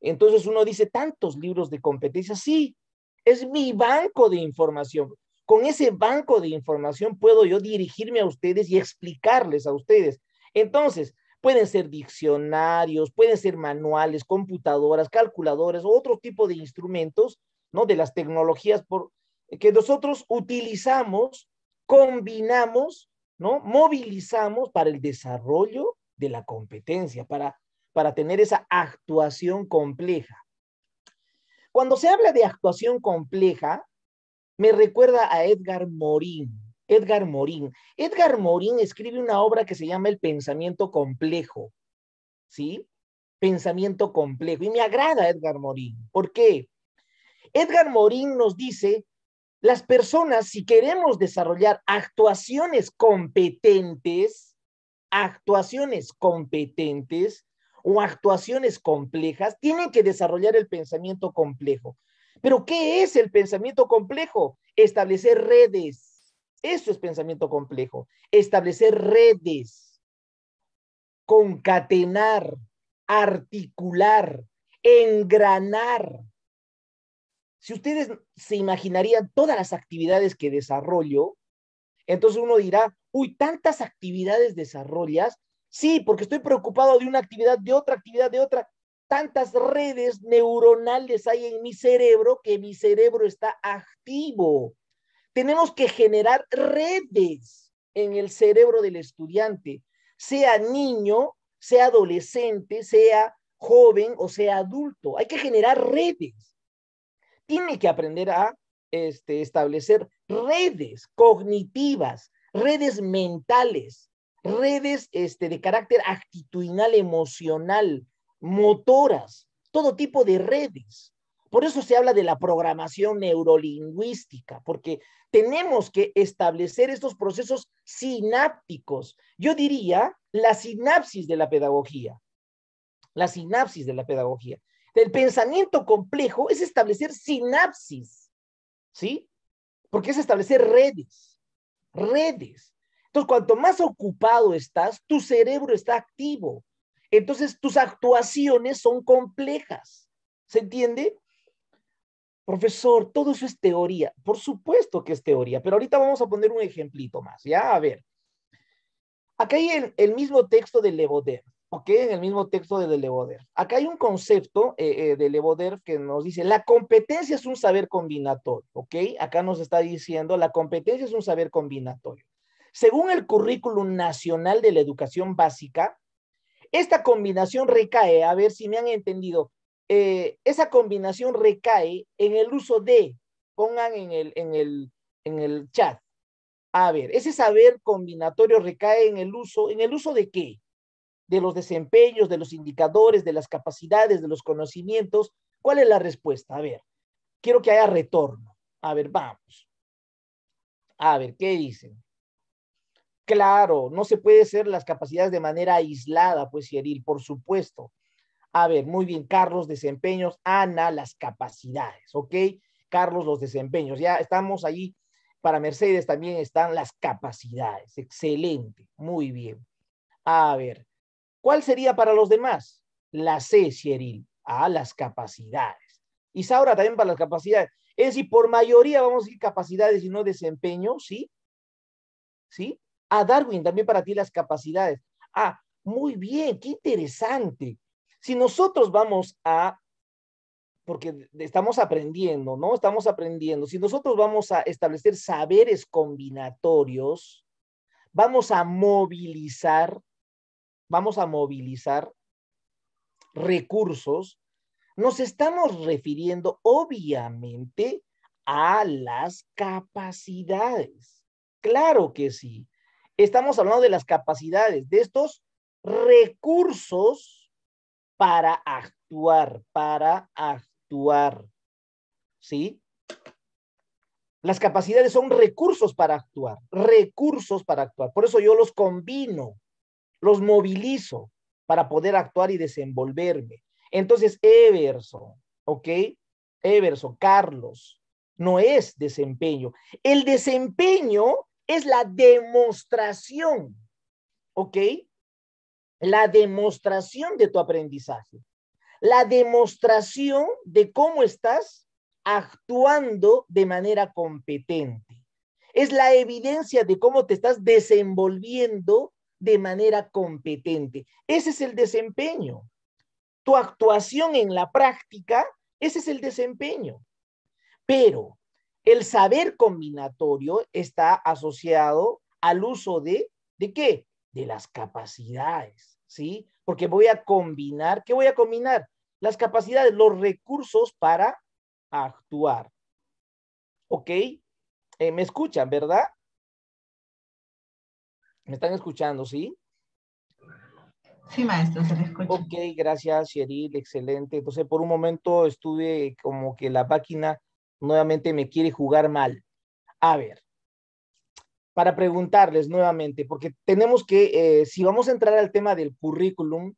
Entonces uno dice, tantos libros de competencias, sí, es mi banco de información. Con ese banco de información puedo yo dirigirme a ustedes y explicarles a ustedes. Entonces, pueden ser diccionarios, pueden ser manuales, computadoras, calculadoras, otro tipo de instrumentos, ¿no? De las tecnologías por, que nosotros utilizamos combinamos, ¿no? Movilizamos para el desarrollo de la competencia, para, para tener esa actuación compleja. Cuando se habla de actuación compleja, me recuerda a Edgar Morin. Edgar Morin. Edgar Morin escribe una obra que se llama El pensamiento complejo. ¿Sí? Pensamiento complejo. Y me agrada Edgar Morin. ¿Por qué? Edgar Morin nos dice las personas, si queremos desarrollar actuaciones competentes, actuaciones competentes o actuaciones complejas, tienen que desarrollar el pensamiento complejo. Pero ¿qué es el pensamiento complejo? Establecer redes. Eso es pensamiento complejo. Establecer redes. Concatenar, articular, engranar, si ustedes se imaginarían todas las actividades que desarrollo, entonces uno dirá, uy, tantas actividades desarrollas. Sí, porque estoy preocupado de una actividad, de otra actividad, de otra. Tantas redes neuronales hay en mi cerebro que mi cerebro está activo. Tenemos que generar redes en el cerebro del estudiante, sea niño, sea adolescente, sea joven o sea adulto. Hay que generar redes tiene que aprender a este, establecer redes cognitivas, redes mentales, redes este, de carácter actitudinal, emocional, motoras, todo tipo de redes. Por eso se habla de la programación neurolingüística, porque tenemos que establecer estos procesos sinápticos. Yo diría la sinapsis de la pedagogía. La sinapsis de la pedagogía. El pensamiento complejo es establecer sinapsis, ¿sí? Porque es establecer redes, redes. Entonces, cuanto más ocupado estás, tu cerebro está activo. Entonces, tus actuaciones son complejas. ¿Se entiende? Profesor, todo eso es teoría. Por supuesto que es teoría, pero ahorita vamos a poner un ejemplito más, ¿ya? A ver. Aquí hay el, mismo texto de Levodé. ¿ok? En el mismo texto de, Levoder. Acá hay un concepto eh, eh, de Levoder que nos dice, la competencia es un saber combinatorio, ¿ok? Acá nos está diciendo, la competencia es un saber combinatorio. Según el currículum nacional de la educación básica, esta combinación recae, a ver si me han entendido, eh, esa combinación recae en el uso de, pongan en el, en el, en el chat, a ver, ese saber combinatorio recae en el uso, ¿en el uso de qué? de los desempeños, de los indicadores, de las capacidades, de los conocimientos. ¿Cuál es la respuesta? A ver, quiero que haya retorno. A ver, vamos. A ver, ¿qué dicen? Claro, no se puede hacer las capacidades de manera aislada, pues, Yeril, por supuesto. A ver, muy bien, Carlos, desempeños, Ana, las capacidades, ¿ok? Carlos, los desempeños. Ya estamos ahí Para Mercedes también están las capacidades. Excelente, muy bien. A ver, ¿Cuál sería para los demás? La C, Sieril, a ah, las capacidades. Y Saura también para las capacidades. Es decir, por mayoría vamos a decir capacidades y no desempeño, ¿sí? ¿Sí? A ah, Darwin también para ti las capacidades. Ah, muy bien, qué interesante. Si nosotros vamos a, porque estamos aprendiendo, ¿no? Estamos aprendiendo. Si nosotros vamos a establecer saberes combinatorios, vamos a movilizar vamos a movilizar recursos, nos estamos refiriendo obviamente a las capacidades. Claro que sí. Estamos hablando de las capacidades, de estos recursos para actuar, para actuar. ¿Sí? Las capacidades son recursos para actuar, recursos para actuar. Por eso yo los combino los movilizo para poder actuar y desenvolverme. Entonces, Everson, ¿ok? Everson, Carlos, no es desempeño. El desempeño es la demostración, ¿ok? La demostración de tu aprendizaje, la demostración de cómo estás actuando de manera competente. Es la evidencia de cómo te estás desenvolviendo de manera competente. Ese es el desempeño. Tu actuación en la práctica, ese es el desempeño. Pero el saber combinatorio está asociado al uso de, ¿de qué? De las capacidades, ¿sí? Porque voy a combinar, ¿qué voy a combinar? Las capacidades, los recursos para actuar. ¿Ok? Eh, ¿Me escuchan, verdad? ¿Me están escuchando, sí? Sí, maestro, se le escucha. Ok, gracias, Cheryl, excelente. Entonces, por un momento estuve como que la máquina nuevamente me quiere jugar mal. A ver, para preguntarles nuevamente, porque tenemos que, eh, si vamos a entrar al tema del currículum,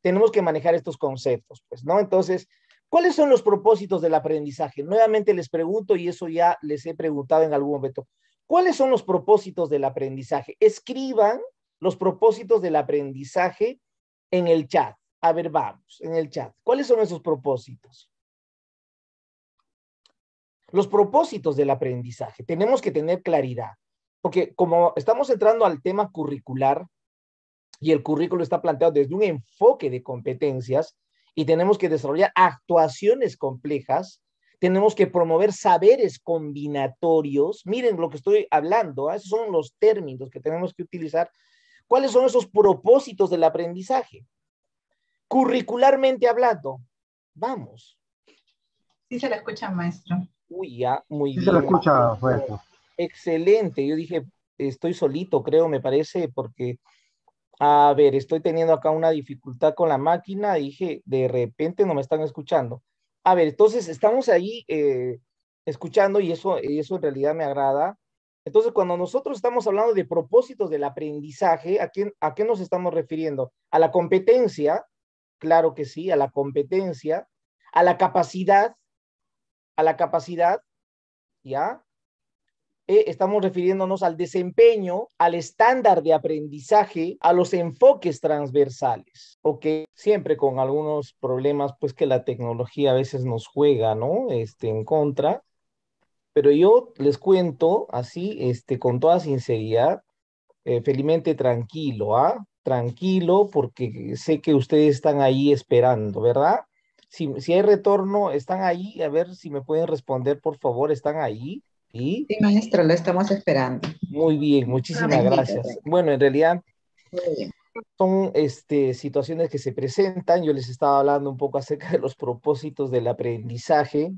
tenemos que manejar estos conceptos, pues, ¿no? Entonces, ¿cuáles son los propósitos del aprendizaje? Nuevamente les pregunto, y eso ya les he preguntado en algún momento, ¿Cuáles son los propósitos del aprendizaje? Escriban los propósitos del aprendizaje en el chat. A ver, vamos, en el chat. ¿Cuáles son esos propósitos? Los propósitos del aprendizaje. Tenemos que tener claridad, porque como estamos entrando al tema curricular y el currículo está planteado desde un enfoque de competencias y tenemos que desarrollar actuaciones complejas, tenemos que promover saberes combinatorios. Miren lo que estoy hablando, ¿ah? esos son los términos que tenemos que utilizar. ¿Cuáles son esos propósitos del aprendizaje? Curricularmente hablando, vamos. Sí se la escucha, maestro. Uy, ya, muy bien. se la escucha, maestro. Excelente, yo dije, estoy solito, creo, me parece, porque, a ver, estoy teniendo acá una dificultad con la máquina, dije, de repente no me están escuchando. A ver, entonces estamos ahí eh, escuchando y eso, eso en realidad me agrada. Entonces, cuando nosotros estamos hablando de propósitos del aprendizaje, ¿a, ¿a qué nos estamos refiriendo? ¿A la competencia? Claro que sí, a la competencia, a la capacidad, a la capacidad, ¿ya? Eh, estamos refiriéndonos al desempeño, al estándar de aprendizaje, a los enfoques transversales, ¿ok? Siempre con algunos problemas, pues que la tecnología a veces nos juega, ¿no? Este, en contra. Pero yo les cuento así, este, con toda sinceridad, eh, felizmente tranquilo, ¿ah? Tranquilo porque sé que ustedes están ahí esperando, ¿verdad? si, hay retorno, están ahí, a ver si me pueden responder, por favor, están ahí. Sí, maestro, lo estamos esperando. Muy bien, muchísimas gracias. Bueno, en realidad son este, situaciones que se presentan. Yo les estaba hablando un poco acerca de los propósitos del aprendizaje.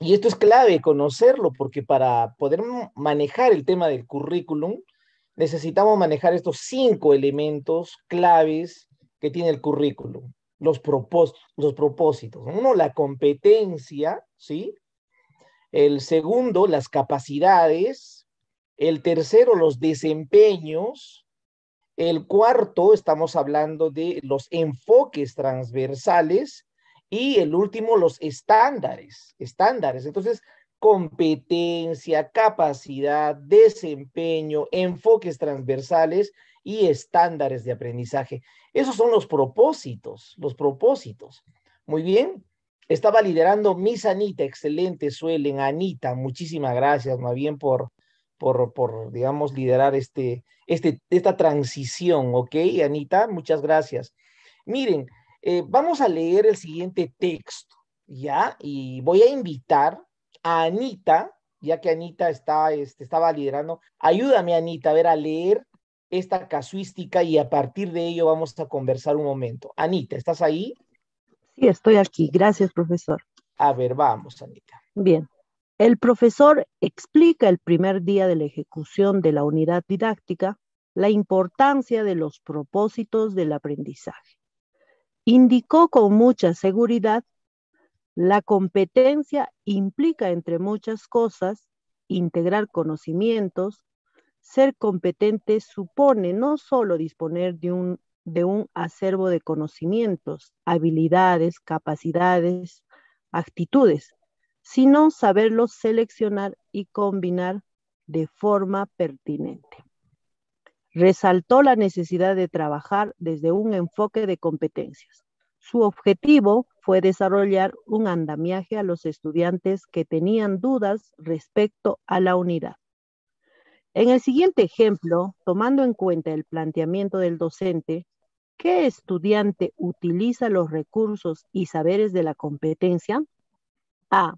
Y esto es clave, conocerlo, porque para poder manejar el tema del currículum, necesitamos manejar estos cinco elementos claves que tiene el currículum. Los, los propósitos. Uno, la competencia, ¿sí? el segundo, las capacidades, el tercero, los desempeños, el cuarto, estamos hablando de los enfoques transversales y el último, los estándares, estándares. Entonces, competencia, capacidad, desempeño, enfoques transversales y estándares de aprendizaje. Esos son los propósitos, los propósitos. Muy bien. Estaba liderando Miss Anita, excelente, Suelen, Anita, muchísimas gracias, más bien por, por, por digamos, liderar este, este, esta transición, ¿ok? Anita, muchas gracias. Miren, eh, vamos a leer el siguiente texto, ¿ya? Y voy a invitar a Anita, ya que Anita está, este, estaba liderando, ayúdame Anita a ver a leer esta casuística y a partir de ello vamos a conversar un momento. Anita, ¿estás ahí? Sí, estoy aquí. Gracias, profesor. A ver, vamos, Anita. Bien. El profesor explica el primer día de la ejecución de la unidad didáctica la importancia de los propósitos del aprendizaje. Indicó con mucha seguridad la competencia implica, entre muchas cosas, integrar conocimientos. Ser competente supone no solo disponer de un de un acervo de conocimientos, habilidades, capacidades, actitudes, sino saberlos seleccionar y combinar de forma pertinente. Resaltó la necesidad de trabajar desde un enfoque de competencias. Su objetivo fue desarrollar un andamiaje a los estudiantes que tenían dudas respecto a la unidad. En el siguiente ejemplo, tomando en cuenta el planteamiento del docente, ¿Qué estudiante utiliza los recursos y saberes de la competencia? A.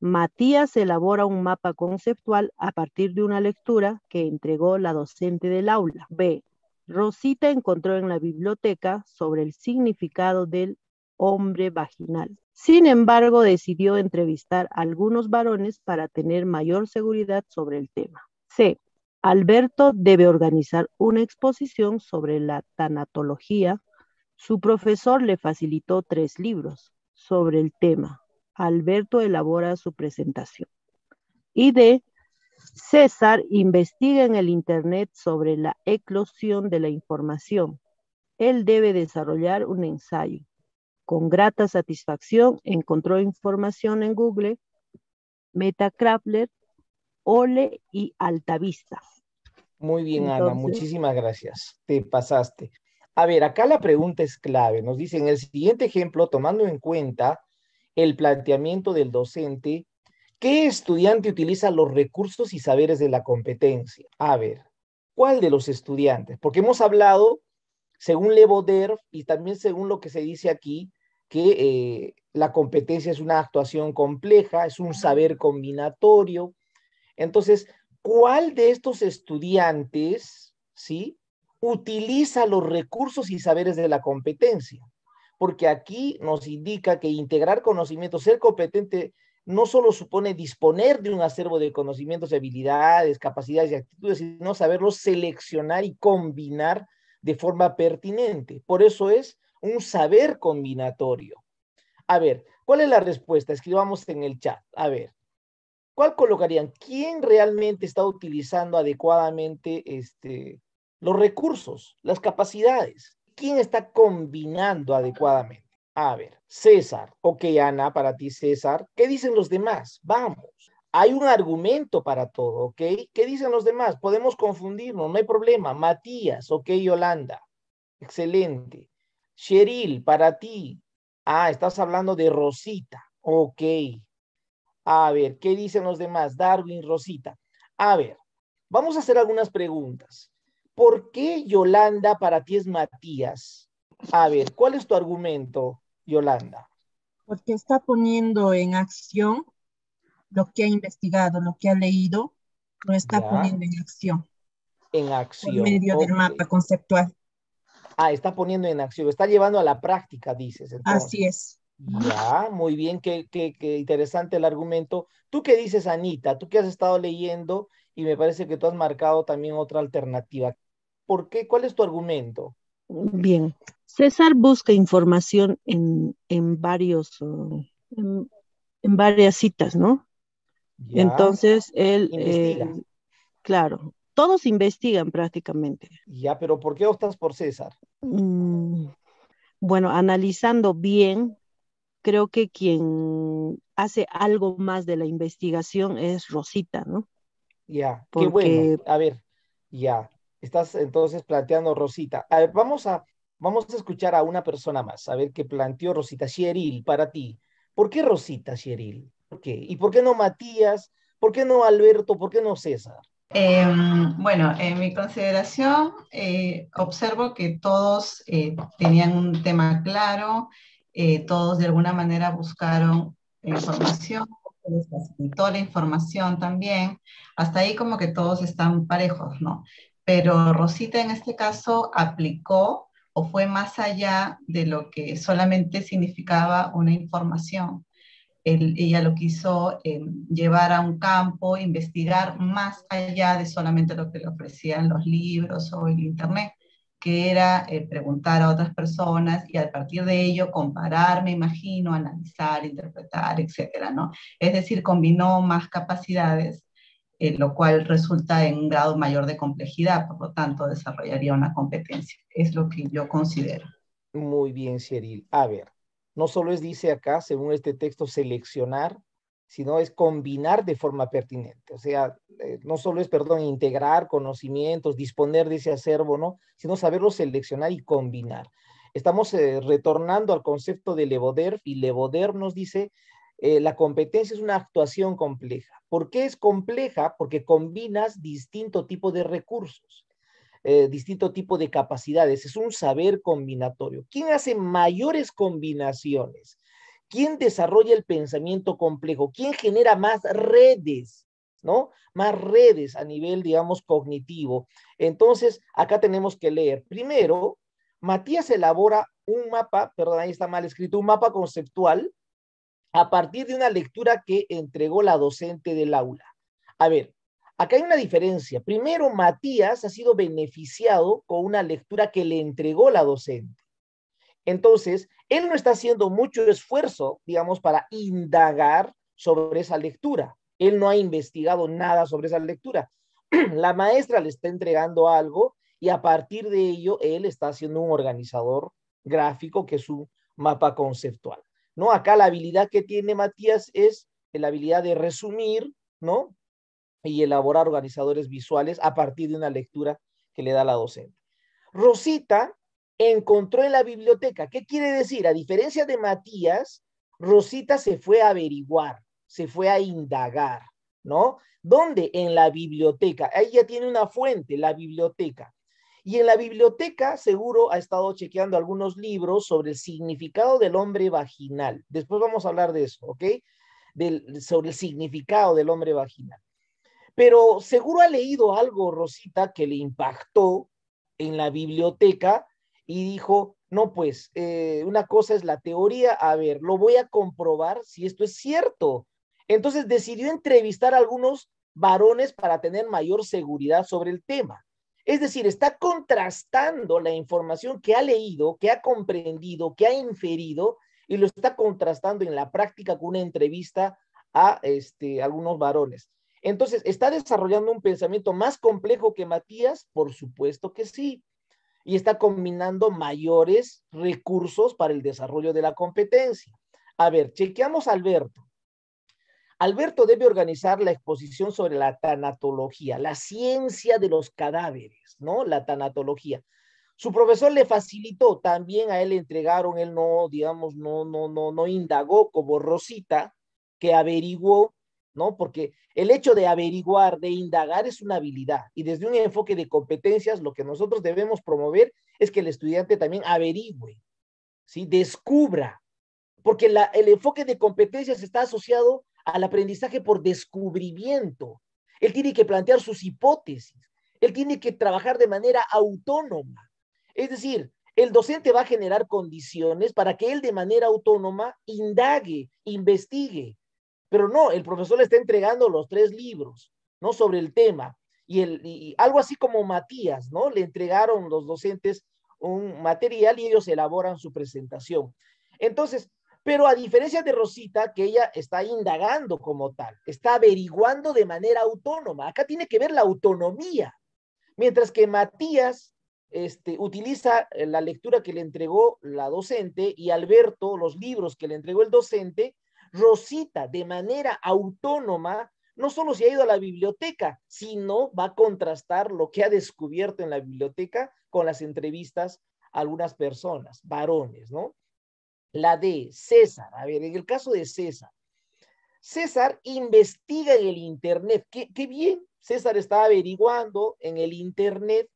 Matías elabora un mapa conceptual a partir de una lectura que entregó la docente del aula. B. Rosita encontró en la biblioteca sobre el significado del hombre vaginal. Sin embargo, decidió entrevistar a algunos varones para tener mayor seguridad sobre el tema. C. Alberto debe organizar una exposición sobre la tanatología. Su profesor le facilitó tres libros sobre el tema. Alberto elabora su presentación. Y de César investiga en el Internet sobre la eclosión de la información. Él debe desarrollar un ensayo. Con grata satisfacción encontró información en Google, Metacrawler. Ole y Altavista. Muy bien, Ana, muchísimas gracias. Te pasaste. A ver, acá la pregunta es clave. Nos dicen el siguiente ejemplo, tomando en cuenta el planteamiento del docente, ¿qué estudiante utiliza los recursos y saberes de la competencia? A ver, ¿cuál de los estudiantes? Porque hemos hablado, según Leboder y también según lo que se dice aquí, que eh, la competencia es una actuación compleja, es un saber combinatorio, entonces, ¿cuál de estos estudiantes, sí, utiliza los recursos y saberes de la competencia? Porque aquí nos indica que integrar conocimientos, ser competente, no solo supone disponer de un acervo de conocimientos, habilidades, capacidades y actitudes, sino saberlos seleccionar y combinar de forma pertinente. Por eso es un saber combinatorio. A ver, ¿cuál es la respuesta? Escribamos en el chat. A ver, ¿Cuál colocarían? ¿Quién realmente está utilizando adecuadamente este, los recursos, las capacidades? ¿Quién está combinando adecuadamente? A ver, César, ok Ana, para ti César, ¿qué dicen los demás? Vamos, hay un argumento para todo, ¿ok? ¿Qué dicen los demás? Podemos confundirnos, no hay problema. Matías, ok Yolanda, excelente. Cheryl, para ti, ah, estás hablando de Rosita, ok. A ver, ¿qué dicen los demás? Darwin, Rosita. A ver, vamos a hacer algunas preguntas. ¿Por qué Yolanda para ti es Matías? A ver, ¿cuál es tu argumento, Yolanda? Porque está poniendo en acción lo que ha investigado, lo que ha leído, lo está poniendo en acción. En acción. En medio del mapa conceptual. Ah, está poniendo en acción, está llevando a la práctica, dices. Así es. Ya, muy bien, qué, interesante el argumento. ¿Tú qué dices, Anita? Tú que has estado leyendo y me parece que tú has marcado también otra alternativa. ¿Por qué? ¿Cuál es tu argumento? Bien, César busca información en, varios, en, varias citas, ¿no? Entonces, él, eh, claro, todos investigan prácticamente. Ya, pero ¿por qué optas por César? Mm, bueno, analizando bien creo que quien hace algo más de la investigación es Rosita, ¿no? Ya, qué bueno. A ver, ya, estás entonces planteando Rosita. A ver, vamos a, vamos a escuchar a una persona más, a ver qué planteó Rosita Sheril para ti. ¿Por qué Rosita Sheril? ¿Por qué? ¿Y por qué no Matías? ¿Por qué no Alberto? ¿Por qué no César? Em, bueno, en mi consideración, eh, observo que todos eh, tenían un tema claro eh, todos de alguna manera buscaron información, les facilitó la información también. Hasta ahí como que todos están parejos, ¿no? Pero Rosita en este caso aplicó o fue más allá de lo que solamente significaba una información. ella lo quiso em, llevar a un campo, investigar más allá de solamente lo que le ofrecían los libros o el Internet que era eh, preguntar a otras personas y a partir de ello comparar, me imagino, analizar, interpretar, etcétera, ¿no? Es decir, combinó más capacidades, en eh, lo cual resulta en un grado mayor de complejidad, por lo tanto desarrollaría una competencia. Es lo que yo considero. Muy bien, Cheryl. A ver, no solo es, dice acá, según este texto, seleccionar sino es combinar de forma pertinente. O sea, eh, no solo es, perdón, integrar conocimientos, disponer de ese acervo, ¿no? Sino saberlo seleccionar y combinar. Estamos eh, retornando al concepto de Levoderf y Levoderf nos dice, eh, la competencia es una actuación compleja. ¿Por qué es compleja? Porque combinas distinto tipo de recursos, distinto tipo de capacidades. Es un saber combinatorio. ¿Quién hace mayores combinaciones? ¿Quién desarrolla el pensamiento complejo? ¿Quién genera más redes? ¿No? Más redes a nivel, digamos, cognitivo. Entonces, acá tenemos que leer. Primero, Matías elabora un mapa, perdón, ahí está mal escrito, un mapa conceptual a partir de una lectura que entregó la docente del aula. A ver, acá hay una diferencia. Primero, Matías ha sido beneficiado con una lectura que le entregó la docente. Entonces, él no está haciendo mucho esfuerzo, digamos, para indagar sobre esa lectura. Él no ha investigado nada sobre esa lectura. La maestra le está entregando algo y a partir de ello él está haciendo un organizador gráfico que es un mapa conceptual. ¿No? Acá la habilidad que tiene Matías es la habilidad de resumir, ¿no? Y elaborar organizadores visuales a partir de una lectura que le da la docente. Rosita encontró en la biblioteca. ¿Qué quiere decir? A diferencia de Matías, Rosita se fue a averiguar, se fue a indagar, ¿no? ¿Dónde? En la biblioteca. Ahí ya tiene una fuente, la biblioteca. Y en la biblioteca seguro ha estado chequeando algunos libros sobre el significado del hombre vaginal. Después vamos a hablar de eso, ¿ok? sobre el significado del hombre vaginal. Pero seguro ha leído algo, Rosita, que le impactó en la biblioteca y dijo, no, pues eh, una cosa es la teoría, a ver, lo voy a comprobar si esto es cierto. Entonces decidió entrevistar a algunos varones para tener mayor seguridad sobre el tema. Es decir, está contrastando la información que ha leído, que ha comprendido, que ha inferido y lo está contrastando en la práctica con una entrevista a este, algunos varones. Entonces, ¿está desarrollando un pensamiento más complejo que Matías? Por supuesto que sí y está combinando mayores recursos para el desarrollo de la competencia. A ver, chequeamos a Alberto. Alberto debe organizar la exposición sobre la tanatología, la ciencia de los cadáveres, ¿no? La tanatología. Su profesor le facilitó, también a él le entregaron, él no, digamos, no, no, no, no indagó como Rosita, que averiguó porque el hecho de averiguar, de indagar es una habilidad y desde un enfoque de competencias lo que nosotros debemos promover es que el estudiante también averigüe, ¿sí? Descubra, porque el enfoque de competencias está asociado al aprendizaje por descubrimiento. Él tiene que plantear sus hipótesis, él tiene que trabajar de manera autónoma. Es decir, el docente va a generar condiciones para que él de manera autónoma indague, investigue, pero no, el profesor le está entregando los tres libros, ¿no? Sobre el tema. Y, el, algo así como Matías, ¿no? Le entregaron los docentes un material y ellos elaboran su presentación. Entonces, pero a diferencia de Rosita, que ella está indagando como tal, está averiguando de manera autónoma. Acá tiene que ver la autonomía. Mientras que Matías este, utiliza eh, la lectura que le entregó la docente y Alberto los libros que le entregó el docente Rosita, de manera autónoma, no solo se ha ido a la biblioteca, sino va a contrastar lo que ha descubierto en la biblioteca con las entrevistas a algunas personas, varones, ¿no? La de César, a ver, en el caso de César, César investiga en el Internet, qué, bien, César está averiguando en el Internet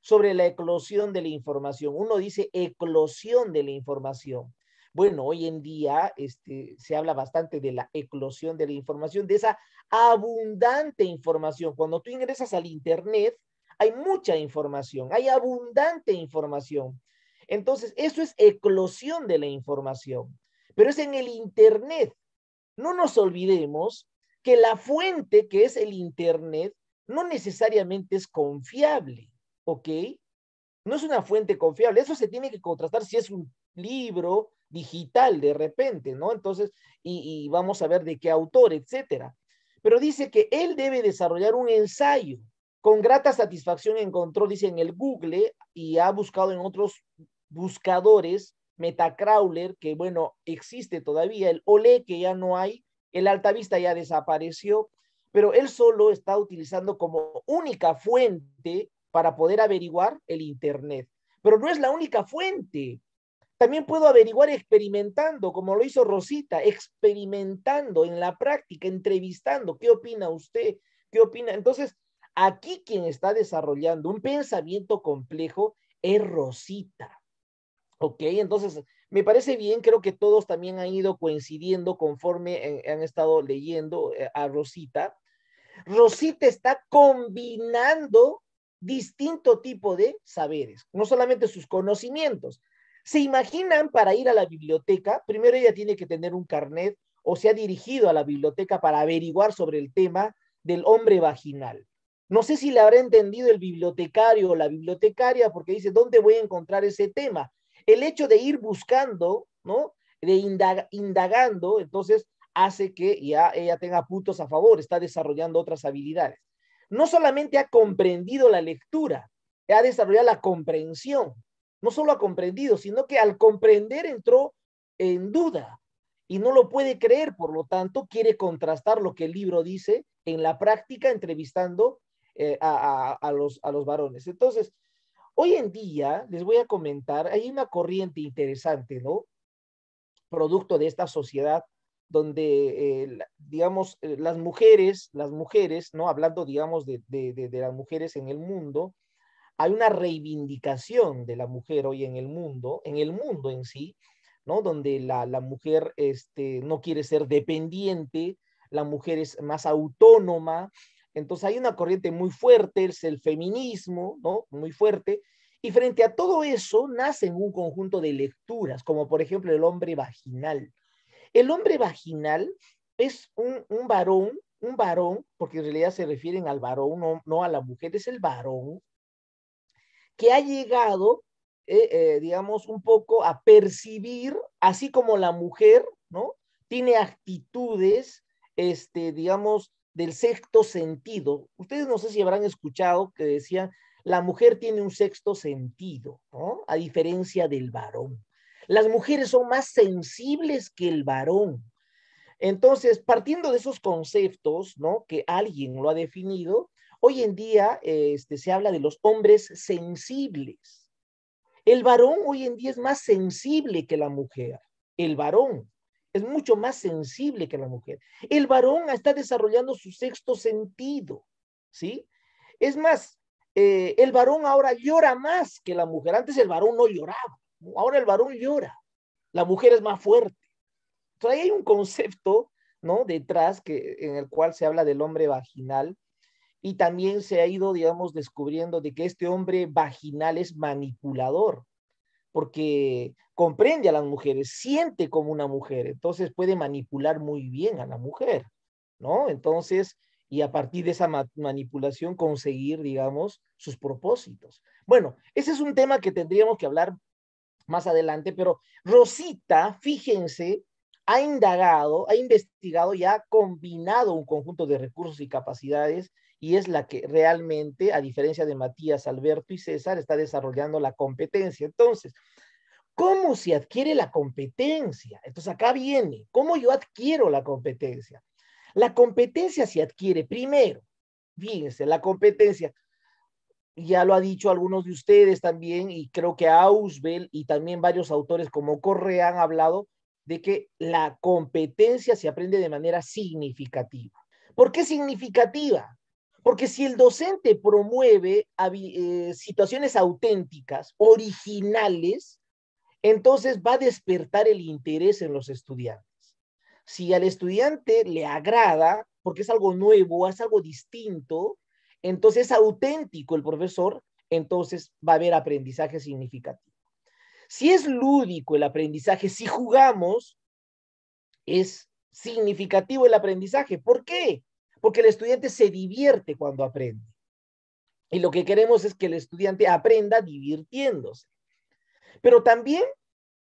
sobre la eclosión de la información. Uno dice eclosión de la información. Bueno, hoy en día este, se habla bastante de la eclosión de la información, de esa abundante información. Cuando tú ingresas al Internet, hay mucha información, hay abundante información. Entonces, eso es eclosión de la información, pero es en el Internet. No nos olvidemos que la fuente que es el Internet no necesariamente es confiable, ¿ok? No es una fuente confiable. Eso se tiene que contrastar si es un libro, digital de repente, ¿no? Entonces, y, vamos a ver de qué autor, etcétera. Pero dice que él debe desarrollar un ensayo. Con grata satisfacción encontró, dice, en el Google y ha buscado en otros buscadores, Metacrawler, que bueno, existe todavía, el Ole, que ya no hay, el Altavista ya desapareció, pero él solo está utilizando como única fuente para poder averiguar el Internet. Pero no es la única fuente, también puedo averiguar experimentando, como lo hizo Rosita, experimentando en la práctica, entrevistando, ¿qué opina usted? ¿Qué opina? Entonces, aquí quien está desarrollando un pensamiento complejo es Rosita. ¿Ok? Entonces, me parece bien, creo que todos también han ido coincidiendo conforme han, han estado leyendo eh, a Rosita. Rosita está combinando distinto tipo de saberes, no solamente sus conocimientos, ¿Se imaginan para ir a la biblioteca? Primero ella tiene que tener un carnet o se ha dirigido a la biblioteca para averiguar sobre el tema del hombre vaginal. No sé si le habrá entendido el bibliotecario o la bibliotecaria porque dice, ¿dónde voy a encontrar ese tema? El hecho de ir buscando, ¿no? De indagando, entonces hace que ya ella tenga puntos a favor, está desarrollando otras habilidades. No solamente ha comprendido la lectura, ha desarrollado la comprensión, no solo ha comprendido, sino que al comprender entró en duda y no lo puede creer, por lo tanto quiere contrastar lo que el libro dice en la práctica entrevistando eh, a, los, varones. Entonces, hoy en día, les voy a comentar, hay una corriente interesante, ¿no? Producto de esta sociedad donde, eh, digamos, eh, las mujeres, las mujeres, ¿no? Hablando, digamos, de las mujeres en el mundo, hay una reivindicación de la mujer hoy en el mundo, en el mundo en sí, ¿no? Donde la, mujer este, no quiere ser dependiente, la mujer es más autónoma. Entonces hay una corriente muy fuerte, es el feminismo, ¿no? Muy fuerte. Y frente a todo eso nacen un conjunto de lecturas, como por ejemplo el hombre vaginal. El hombre vaginal es un, varón, un varón, porque en realidad se refieren al varón, no, no a la mujer, es el varón, que ha llegado, eh, eh, digamos, un poco a percibir, así como la mujer, ¿no? Tiene actitudes, este, digamos, del sexto sentido. Ustedes no sé si habrán escuchado que decía, la mujer tiene un sexto sentido, ¿no? A diferencia del varón. Las mujeres son más sensibles que el varón. Entonces, partiendo de esos conceptos, ¿no? Que alguien lo ha definido, Hoy en día este, se habla de los hombres sensibles. El varón hoy en día es más sensible que la mujer. El varón es mucho más sensible que la mujer. El varón está desarrollando su sexto sentido, ¿sí? Es más, eh, el varón ahora llora más que la mujer. Antes el varón no lloraba, ahora el varón llora. La mujer es más fuerte. Entonces ahí hay un concepto, ¿no? Detrás que, en el cual se habla del hombre vaginal y también se ha ido, digamos, descubriendo de que este hombre vaginal es manipulador, porque comprende a las mujeres, siente como una mujer, entonces puede manipular muy bien a la mujer, ¿no? Entonces, y a partir de esa manipulación conseguir, digamos, sus propósitos. Bueno, ese es un tema que tendríamos que hablar más adelante, pero Rosita, fíjense, ha indagado, ha investigado y ha combinado un conjunto de recursos y capacidades y es la que realmente, a diferencia de Matías, Alberto y César, está desarrollando la competencia. Entonces, ¿cómo se adquiere la competencia? Entonces, acá viene, ¿cómo yo adquiero la competencia? La competencia se adquiere primero, fíjense, la competencia, ya lo ha dicho algunos de ustedes también, y creo que Ausbel y también varios autores como Correa han hablado de que la competencia se aprende de manera significativa. ¿Por qué significativa? Porque si el docente promueve eh, situaciones auténticas, originales, entonces va a despertar el interés en los estudiantes. Si al estudiante le agrada, porque es algo nuevo, es algo distinto, entonces es auténtico el profesor, entonces va a haber aprendizaje significativo. Si es lúdico el aprendizaje, si jugamos, es significativo el aprendizaje. ¿Por qué? porque el estudiante se divierte cuando aprende. Y lo que queremos es que el estudiante aprenda divirtiéndose. Pero también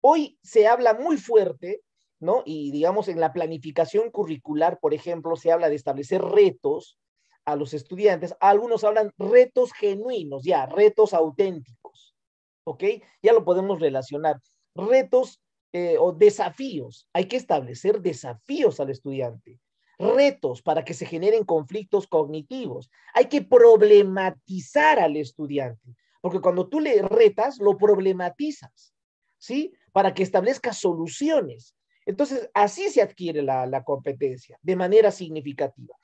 hoy se habla muy fuerte, ¿no? Y digamos, en la planificación curricular, por ejemplo, se habla de establecer retos a los estudiantes. Algunos hablan retos genuinos, ya, retos auténticos. ¿Ok? Ya lo podemos relacionar. Retos eh, o desafíos. Hay que establecer desafíos al estudiante retos para que se generen conflictos cognitivos. Hay que problematizar al estudiante, porque cuando tú le retas, lo problematizas, ¿sí? Para que establezca soluciones. Entonces, así se adquiere la, competencia de manera significativa.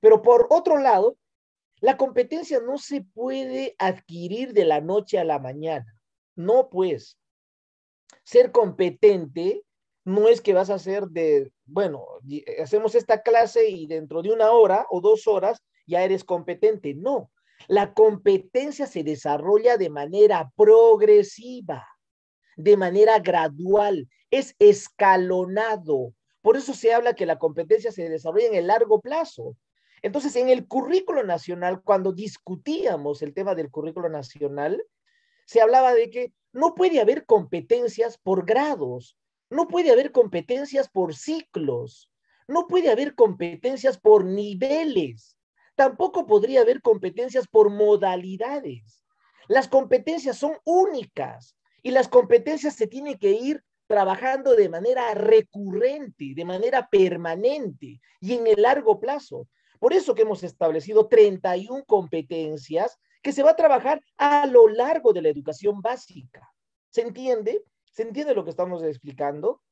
Pero por otro lado, la competencia no se puede adquirir de la noche a la mañana. No, pues. Ser competente no es que vas a hacer de, bueno, eh, hacemos esta clase y dentro de una hora o dos horas ya eres competente. No, la competencia se desarrolla de manera progresiva, de manera gradual, es escalonado. Por eso se habla que la competencia se desarrolla en el largo plazo. Entonces, en el currículo nacional, cuando discutíamos el tema del currículo nacional, se hablaba de que no puede haber competencias por grados, no puede haber competencias por ciclos, no puede haber competencias por niveles, tampoco podría haber competencias por modalidades. Las competencias son únicas y las competencias se tienen que ir trabajando de manera recurrente, de manera permanente y en el largo plazo. Por eso que hemos establecido 31 competencias que se va a trabajar a lo largo de la educación básica. ¿Se entiende? ¿Se entiende lo que estamos explicando?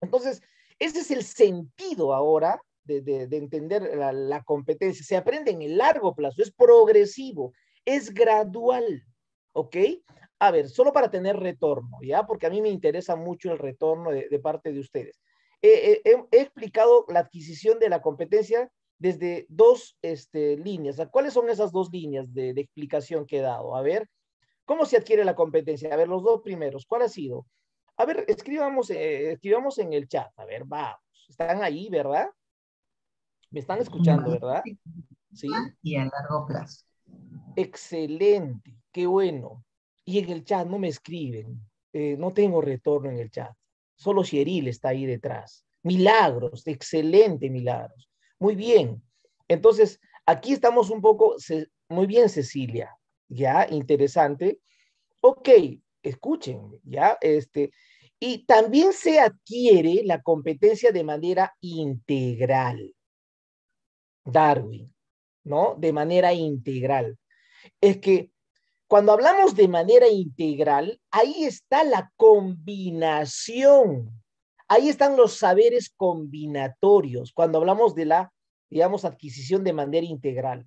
Entonces, ese es el sentido ahora de, entender la, competencia. Se aprende en el largo plazo, es progresivo, es gradual, ¿ok? A ver, solo para tener retorno, ¿ya? Porque a mí me interesa mucho el retorno de, parte de ustedes. he, explicado la adquisición de la competencia desde dos este, líneas. ¿Cuáles son esas dos líneas de, explicación que he dado? A ver, ¿Cómo se adquiere la competencia? A ver, los dos primeros, ¿cuál ha sido? A ver, escribamos, eh, escribamos en el chat. A ver, vamos. Están ahí, ¿verdad? Me están escuchando, ¿verdad? Sí. Y en largo plazo. Excelente, qué bueno. Y en el chat no me escriben. Eh, no tengo retorno en el chat. Solo Cheryl está ahí detrás. Milagros, excelente milagros. Muy bien. Entonces, aquí estamos un poco, muy bien, Cecilia. ¿ya? Interesante. Ok, escuchen, ¿ya? Este, y también se adquiere la competencia de manera integral. Darwin, ¿no? De manera integral. Es que cuando hablamos de manera integral, ahí está la combinación. Ahí están los saberes combinatorios, cuando hablamos de la, digamos, adquisición de manera integral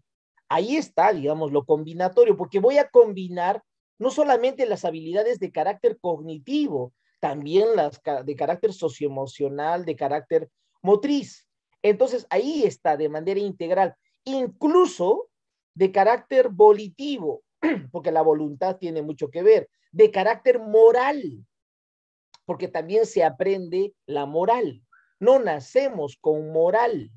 ahí está, digamos, lo combinatorio, porque voy a combinar no solamente las habilidades de carácter cognitivo, también las de carácter socioemocional, de carácter motriz. Entonces, ahí está de manera integral, incluso de carácter volitivo, porque la voluntad tiene mucho que ver, de carácter moral, porque también se aprende la moral. No nacemos con moral,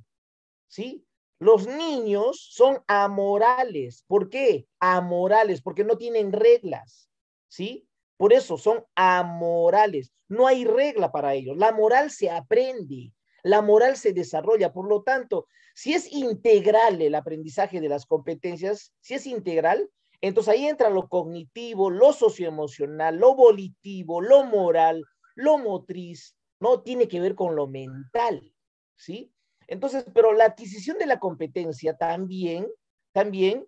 ¿sí? Los niños son amorales. ¿Por qué? Amorales, porque no tienen reglas, ¿sí? Por eso son amorales. No hay regla para ellos. La moral se aprende, la moral se desarrolla. Por lo tanto, si es integral el aprendizaje de las competencias, si es integral, entonces ahí entra lo cognitivo, lo socioemocional, lo volitivo, lo moral, lo motriz, ¿no? Tiene que ver con lo mental, ¿sí? Entonces, pero la adquisición de la competencia también, también,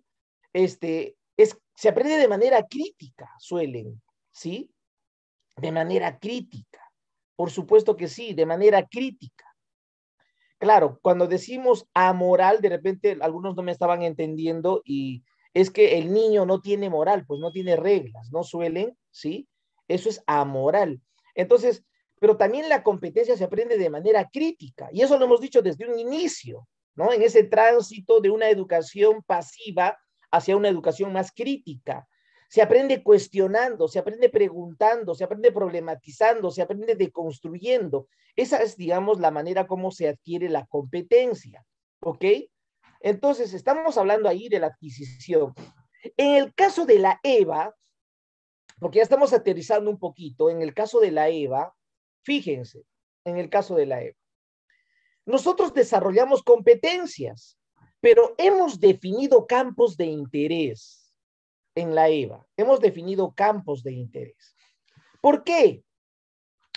este, es, se aprende de manera crítica, suelen, ¿sí? De manera crítica. Por supuesto que sí, de manera crítica. Claro, cuando decimos amoral, de repente algunos no me estaban entendiendo y es que el niño no tiene moral, pues no tiene reglas, no suelen, ¿sí? Eso es amoral. Entonces, pero también la competencia se aprende de manera crítica, y eso lo hemos dicho desde un inicio, ¿no? En ese tránsito de una educación pasiva hacia una educación más crítica. Se aprende cuestionando, se aprende preguntando, se aprende problematizando, se aprende deconstruyendo. Esa es, digamos, la manera como se adquiere la competencia, ¿ok? Entonces, estamos hablando ahí de la adquisición. En el caso de la EVA, porque ya estamos aterrizando un poquito, en el caso de la EVA, Fíjense, en el caso de la EVA. Nosotros desarrollamos competencias, pero hemos definido campos de interés en la EVA. Hemos definido campos de interés. ¿Por qué?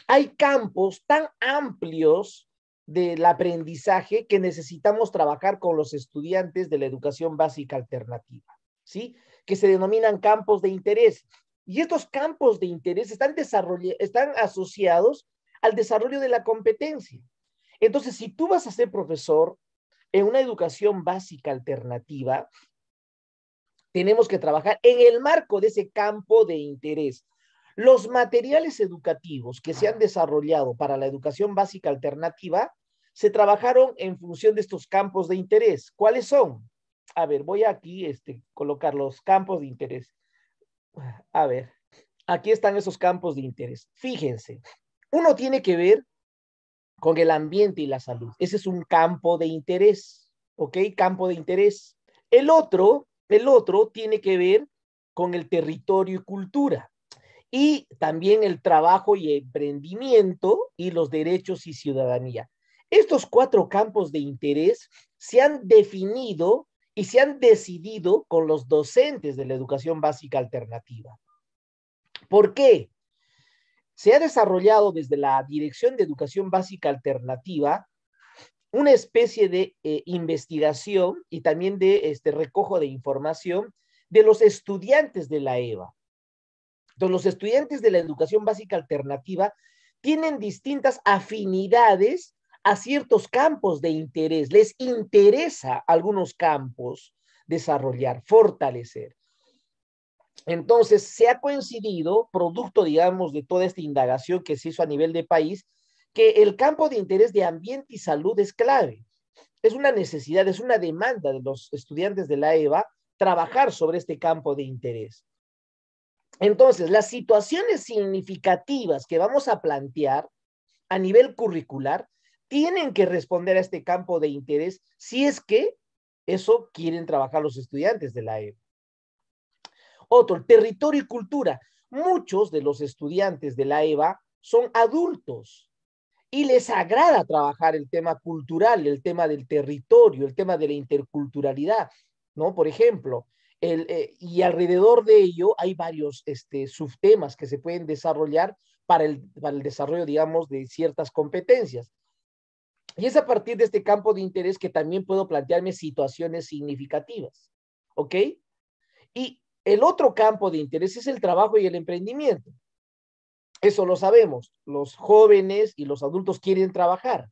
Hay campos tan amplios del aprendizaje que necesitamos trabajar con los estudiantes de la educación básica alternativa, ¿sí? Que se denominan campos de interés. Y estos campos de interés están, están asociados al desarrollo de la competencia. Entonces, si tú vas a ser profesor en una educación básica alternativa, tenemos que trabajar en el marco de ese campo de interés. Los materiales educativos que se han desarrollado para la educación básica alternativa se trabajaron en función de estos campos de interés. ¿Cuáles son? A ver, voy aquí este colocar los campos de interés. A ver, aquí están esos campos de interés. Fíjense, uno tiene que ver con el ambiente y la salud. Ese es un campo de interés, ¿ok? Campo de interés. El otro, el otro tiene que ver con el territorio y cultura. Y también el trabajo y emprendimiento y los derechos y ciudadanía. Estos cuatro campos de interés se han definido y se han decidido con los docentes de la educación básica alternativa. ¿Por qué? se ha desarrollado desde la Dirección de Educación Básica Alternativa una especie de eh, investigación y también de este recojo de información de los estudiantes de la EVA. Entonces, los estudiantes de la educación básica alternativa tienen distintas afinidades a ciertos campos de interés. Les interesa algunos campos desarrollar, fortalecer. Entonces, se ha coincidido, producto, digamos, de toda esta indagación que se hizo a nivel de país, que el campo de interés de ambiente y salud es clave. Es una necesidad, es una demanda de los estudiantes de la EVA trabajar sobre este campo de interés. Entonces, las situaciones significativas que vamos a plantear a nivel curricular tienen que responder a este campo de interés si es que eso quieren trabajar los estudiantes de la EVA. Otro, territorio y cultura. Muchos de los estudiantes de la EVA son adultos y les agrada trabajar el tema cultural, el tema del territorio, el tema de la interculturalidad, ¿no? Por ejemplo, el, eh, y alrededor de ello hay varios este, subtemas que se pueden desarrollar para el, para el desarrollo, digamos, de ciertas competencias. Y es a partir de este campo de interés que también puedo plantearme situaciones significativas, ¿ok? Y el otro campo de interés es el trabajo y el emprendimiento. Eso lo sabemos. Los jóvenes y los adultos quieren trabajar,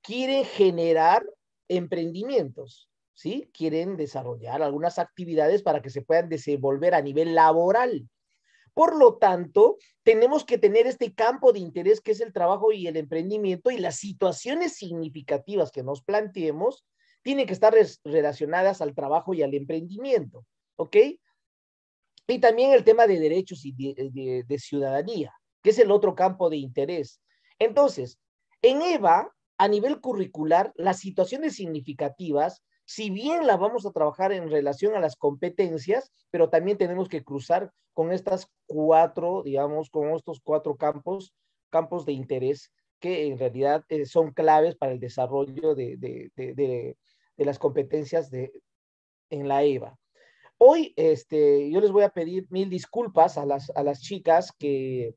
quieren generar emprendimientos, ¿sí? Quieren desarrollar algunas actividades para que se puedan desenvolver a nivel laboral. Por lo tanto, tenemos que tener este campo de interés que es el trabajo y el emprendimiento y las situaciones significativas que nos planteemos tienen que estar relacionadas al trabajo y al emprendimiento, ¿ok? Y también el tema de derechos y de, ciudadanía, que es el otro campo de interés. Entonces, en EVA, a nivel curricular, las situaciones significativas, si bien las vamos a trabajar en relación a las competencias, pero también tenemos que cruzar con estas cuatro, digamos, con estos cuatro campos, campos de interés que en realidad eh, son claves para el desarrollo de, de las competencias en la EVA. Hoy este, yo les voy a pedir mil disculpas a las, a las chicas que,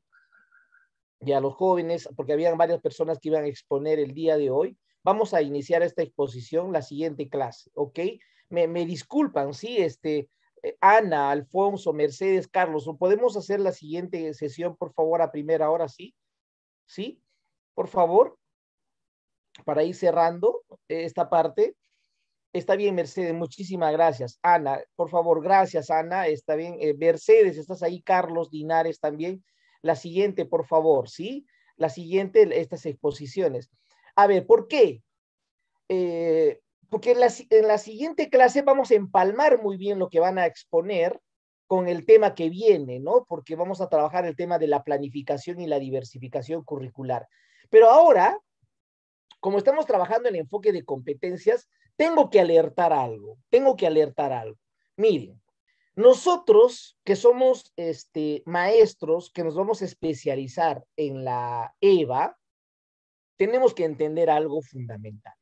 y a los jóvenes, porque habían varias personas que iban a exponer el día de hoy. Vamos a iniciar esta exposición la siguiente clase, ¿ok? Me, disculpan, sí, este, eh, Ana, Alfonso, Mercedes, Carlos, ¿podemos hacer la siguiente sesión, por favor, a primera hora, sí? ¿Sí? Por favor, para ir cerrando esta parte. Está bien, Mercedes, muchísimas gracias. Ana, por favor, gracias, Ana. Está bien. Eh, Mercedes, estás ahí. Carlos Dinares también. La siguiente, por favor, ¿sí? La siguiente, estas exposiciones. A ver, ¿por qué? Eh, porque en la, en la siguiente clase vamos a empalmar muy bien lo que van a exponer con el tema que viene, ¿no? Porque vamos a trabajar el tema de la planificación y la diversificación curricular. Pero ahora, como estamos trabajando el enfoque de competencias, tengo que alertar algo, tengo que alertar algo. Miren, nosotros que somos este, maestros, que nos vamos a especializar en la EVA, tenemos que entender algo fundamental.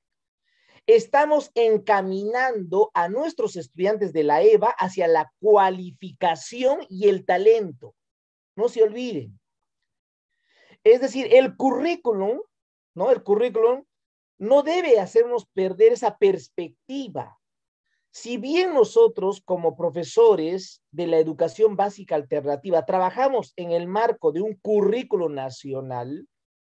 Estamos encaminando a nuestros estudiantes de la EVA hacia la cualificación y el talento. No se olviden. Es decir, el currículum, ¿no? El currículum no debe hacernos perder esa perspectiva. Si bien nosotros como profesores de la educación básica alternativa trabajamos en el marco de un currículo nacional,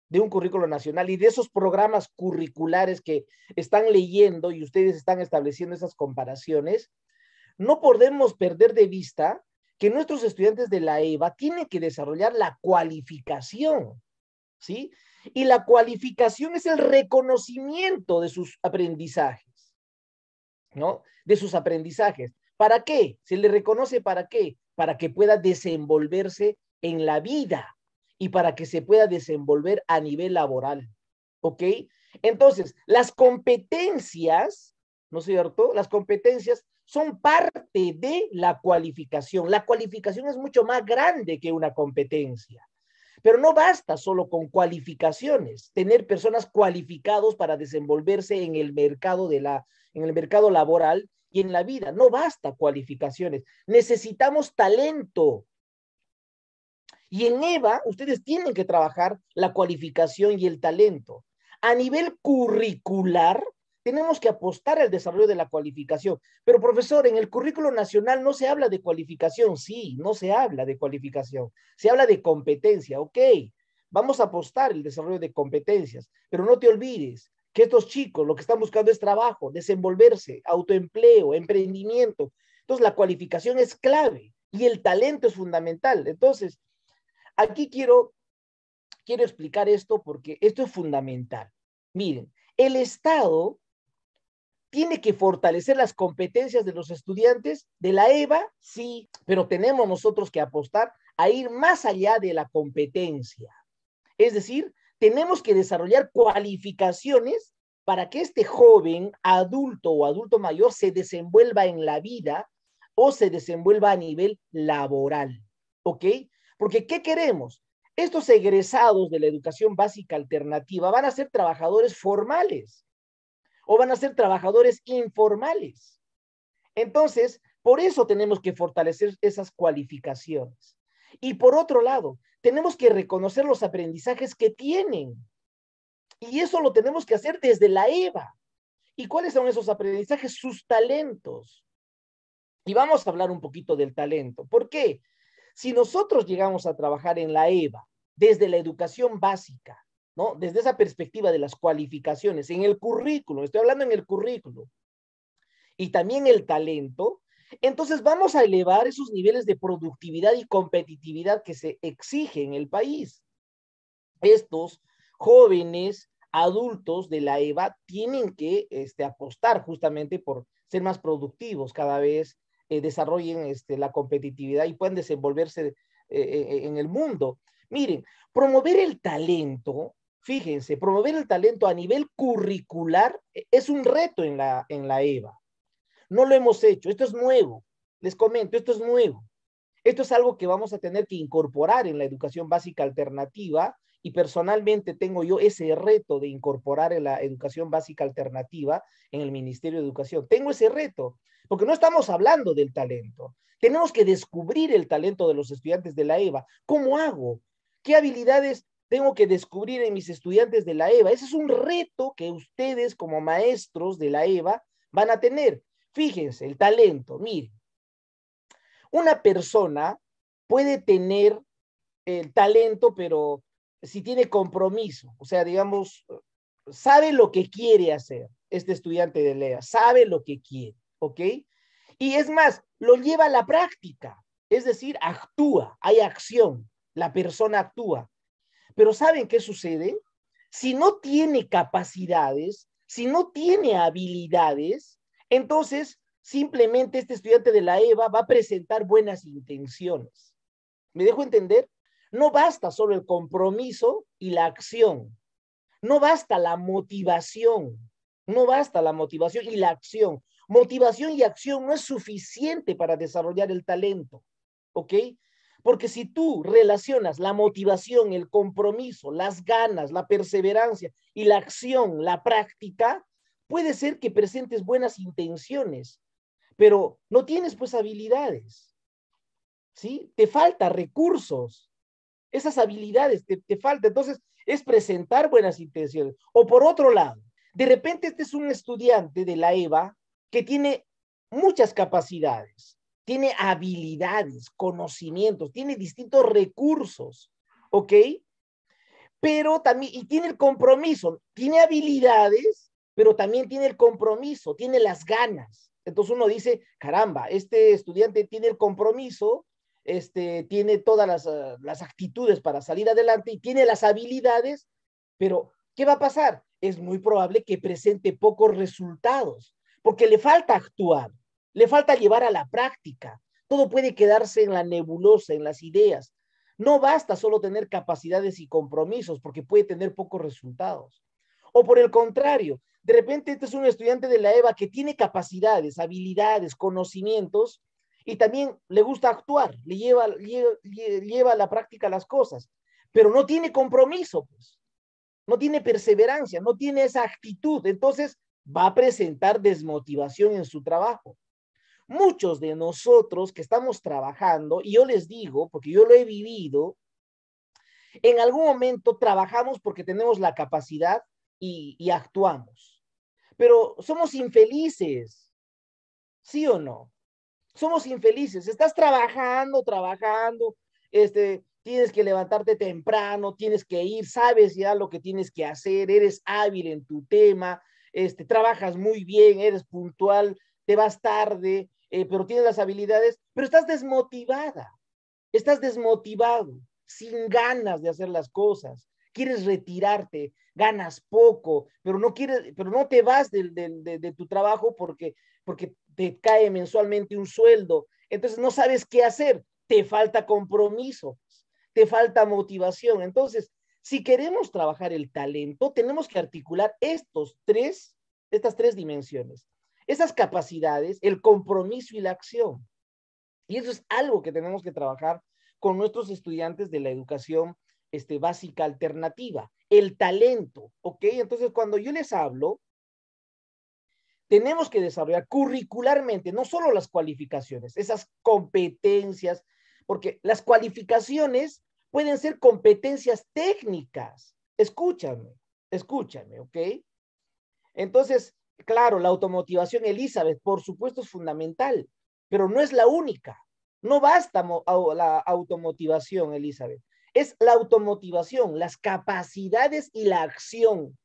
de un currículo nacional y de esos programas curriculares que están leyendo y ustedes están estableciendo esas comparaciones, no podemos perder de vista que nuestros estudiantes de la EVA tienen que desarrollar la cualificación, ¿sí? y la cualificación es el reconocimiento de sus aprendizajes, ¿no? De sus aprendizajes. ¿Para qué? Se le reconoce para qué? Para que pueda desenvolverse en la vida y para que se pueda desenvolver a nivel laboral, ¿ok? Entonces, las competencias, ¿no es cierto? Las competencias son parte de la cualificación. La cualificación es mucho más grande que una competencia. Pero no basta solo con cualificaciones, tener personas cualificados para desenvolverse en el mercado de la en el mercado laboral y en la vida, no basta cualificaciones, necesitamos talento. Y en EVA ustedes tienen que trabajar la cualificación y el talento. A nivel curricular, tenemos que apostar al desarrollo de la cualificación. Pero, profesor, en el currículo nacional no se habla de cualificación. Sí, no se habla de cualificación. Se habla de competencia. Ok, vamos a apostar el desarrollo de competencias. Pero no te olvides que estos chicos lo que están buscando es trabajo, desenvolverse, autoempleo, emprendimiento. Entonces, la cualificación es clave y el talento es fundamental. Entonces, aquí quiero, quiero explicar esto porque esto es fundamental. Miren, el Estado tiene que fortalecer las competencias de los estudiantes de la EVA, sí, pero tenemos nosotros que apostar a ir más allá de la competencia. Es decir, tenemos que desarrollar cualificaciones para que este joven adulto o adulto mayor se desenvuelva en la vida o se desenvuelva a nivel laboral. ¿Ok? Porque ¿qué queremos? Estos egresados de la educación básica alternativa van a ser trabajadores formales o van a ser trabajadores informales. Entonces, por eso tenemos que fortalecer esas cualificaciones. Y por otro lado, tenemos que reconocer los aprendizajes que tienen. Y eso lo tenemos que hacer desde la EVA. ¿Y cuáles son esos aprendizajes? Sus talentos. Y vamos a hablar un poquito del talento. ¿Por qué? Si nosotros llegamos a trabajar en la EVA desde la educación básica, ¿no? Desde esa perspectiva de las cualificaciones, en el currículo, estoy hablando en el currículo, y también el talento, entonces vamos a elevar esos niveles de productividad y competitividad que se exige en el país. Estos jóvenes adultos de la EVA tienen que este, apostar justamente por ser más productivos cada vez, eh, desarrollen este, la competitividad y puedan desenvolverse eh, eh, en el mundo. Miren, promover el talento fíjense, promover el talento a nivel curricular eh, es un reto en la, en la EVA. No lo hemos hecho, esto es nuevo. Les comento, esto es nuevo. Esto es algo que vamos a tener que incorporar en la educación básica alternativa y personalmente tengo yo ese reto de incorporar en la educación básica alternativa en el Ministerio de Educación. Tengo ese reto, porque no estamos hablando del talento. Tenemos que descubrir el talento de los estudiantes de la EVA. ¿Cómo hago? ¿Qué habilidades tengo que descubrir en mis estudiantes de la EVA. Ese es un reto que ustedes como maestros de la EVA van a tener. Fíjense, el talento, miren. Una persona puede tener el talento, pero si tiene compromiso, o sea, digamos, sabe lo que quiere hacer este estudiante de EVA, sabe lo que quiere, ¿ok? Y es más, lo lleva a la práctica, es decir, actúa, hay acción, la persona actúa. Pero ¿saben qué sucede? Si no tiene capacidades, si no tiene habilidades, entonces simplemente este estudiante de la EVA va a presentar buenas intenciones. ¿Me dejo entender? No basta solo el compromiso y la acción. No basta la motivación. No basta la motivación y la acción. Motivación y acción no es suficiente para desarrollar el talento. ¿Ok? Porque si tú relacionas la motivación, el compromiso, las ganas, la perseverancia y la acción, la práctica, puede ser que presentes buenas intenciones, pero no tienes pues habilidades. ¿Sí? Te falta recursos. Esas habilidades te, te faltan. Entonces, es presentar buenas intenciones. O por otro lado, de repente este es un estudiante de la EVA que tiene muchas capacidades, tiene habilidades, conocimientos, tiene distintos recursos, ¿ok? Pero también, y tiene el compromiso, tiene habilidades, pero también tiene el compromiso, tiene las ganas. Entonces uno dice, caramba, este estudiante tiene el compromiso, este, tiene todas las ah, actitudes para salir adelante y tiene las habilidades, pero ¿qué va a pasar? Es muy probable que presente pocos resultados, porque le falta actuar le falta llevar a la práctica. Todo puede quedarse en la nebulosa, en las ideas. No basta solo tener capacidades y compromisos porque puede tener pocos resultados. O por el contrario, de repente este es un estudiante de la EVA que tiene capacidades, habilidades, conocimientos y también le gusta actuar, le lleva, lleva, a la práctica las cosas, pero no tiene compromiso, pues. no tiene perseverancia, no tiene esa actitud. Entonces va a presentar desmotivación en su trabajo muchos de nosotros que estamos trabajando, y yo les digo, porque yo lo he vivido, en algún momento trabajamos porque tenemos la capacidad y, actuamos, pero somos infelices, ¿sí o no? Somos infelices, estás trabajando, trabajando, este, tienes que levantarte temprano, tienes que ir, sabes ya lo que tienes que hacer, eres hábil en tu tema, este, trabajas muy bien, eres puntual, te vas tarde, eh, pero tienes las habilidades, pero estás desmotivada, estás desmotivado, sin ganas de hacer las cosas, quieres retirarte, ganas poco, pero no quieres, pero no te vas de, tu trabajo porque, porque te cae mensualmente un sueldo, entonces no sabes qué hacer, te falta compromiso, te falta motivación. Entonces, si queremos trabajar el talento, tenemos que articular estos tres, estas tres dimensiones esas capacidades, el compromiso y la acción. Y eso es algo que tenemos que trabajar con nuestros estudiantes de la educación este, básica alternativa, el talento, ¿ok? Entonces, cuando yo les hablo, tenemos que desarrollar curricularmente no solo las cualificaciones, esas competencias, porque las cualificaciones pueden ser competencias técnicas. Escúchame, escúchame, ¿ok? Entonces, Claro, la automotivación, Elizabeth, por supuesto es fundamental, pero no es la única. No basta la automotivación, Elizabeth. Es la automotivación, las capacidades y la acción.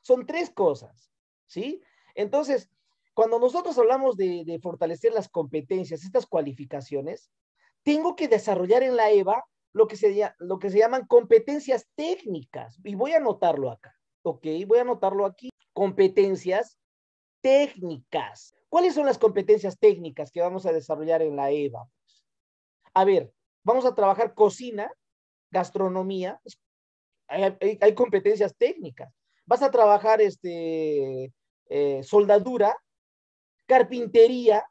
Son tres cosas, ¿sí? Entonces, cuando nosotros hablamos de, fortalecer las competencias, estas cualificaciones, tengo que desarrollar en la EVA lo que, se, lo que se llaman competencias técnicas. Y voy a anotarlo acá, ¿ok? Voy a anotarlo aquí. Competencias técnicas. ¿Cuáles son las competencias técnicas que vamos a desarrollar en la EVA? Pues? A ver, vamos a trabajar cocina, gastronomía, pues, hay, competencias técnicas. Vas a trabajar este, eh, soldadura, carpintería,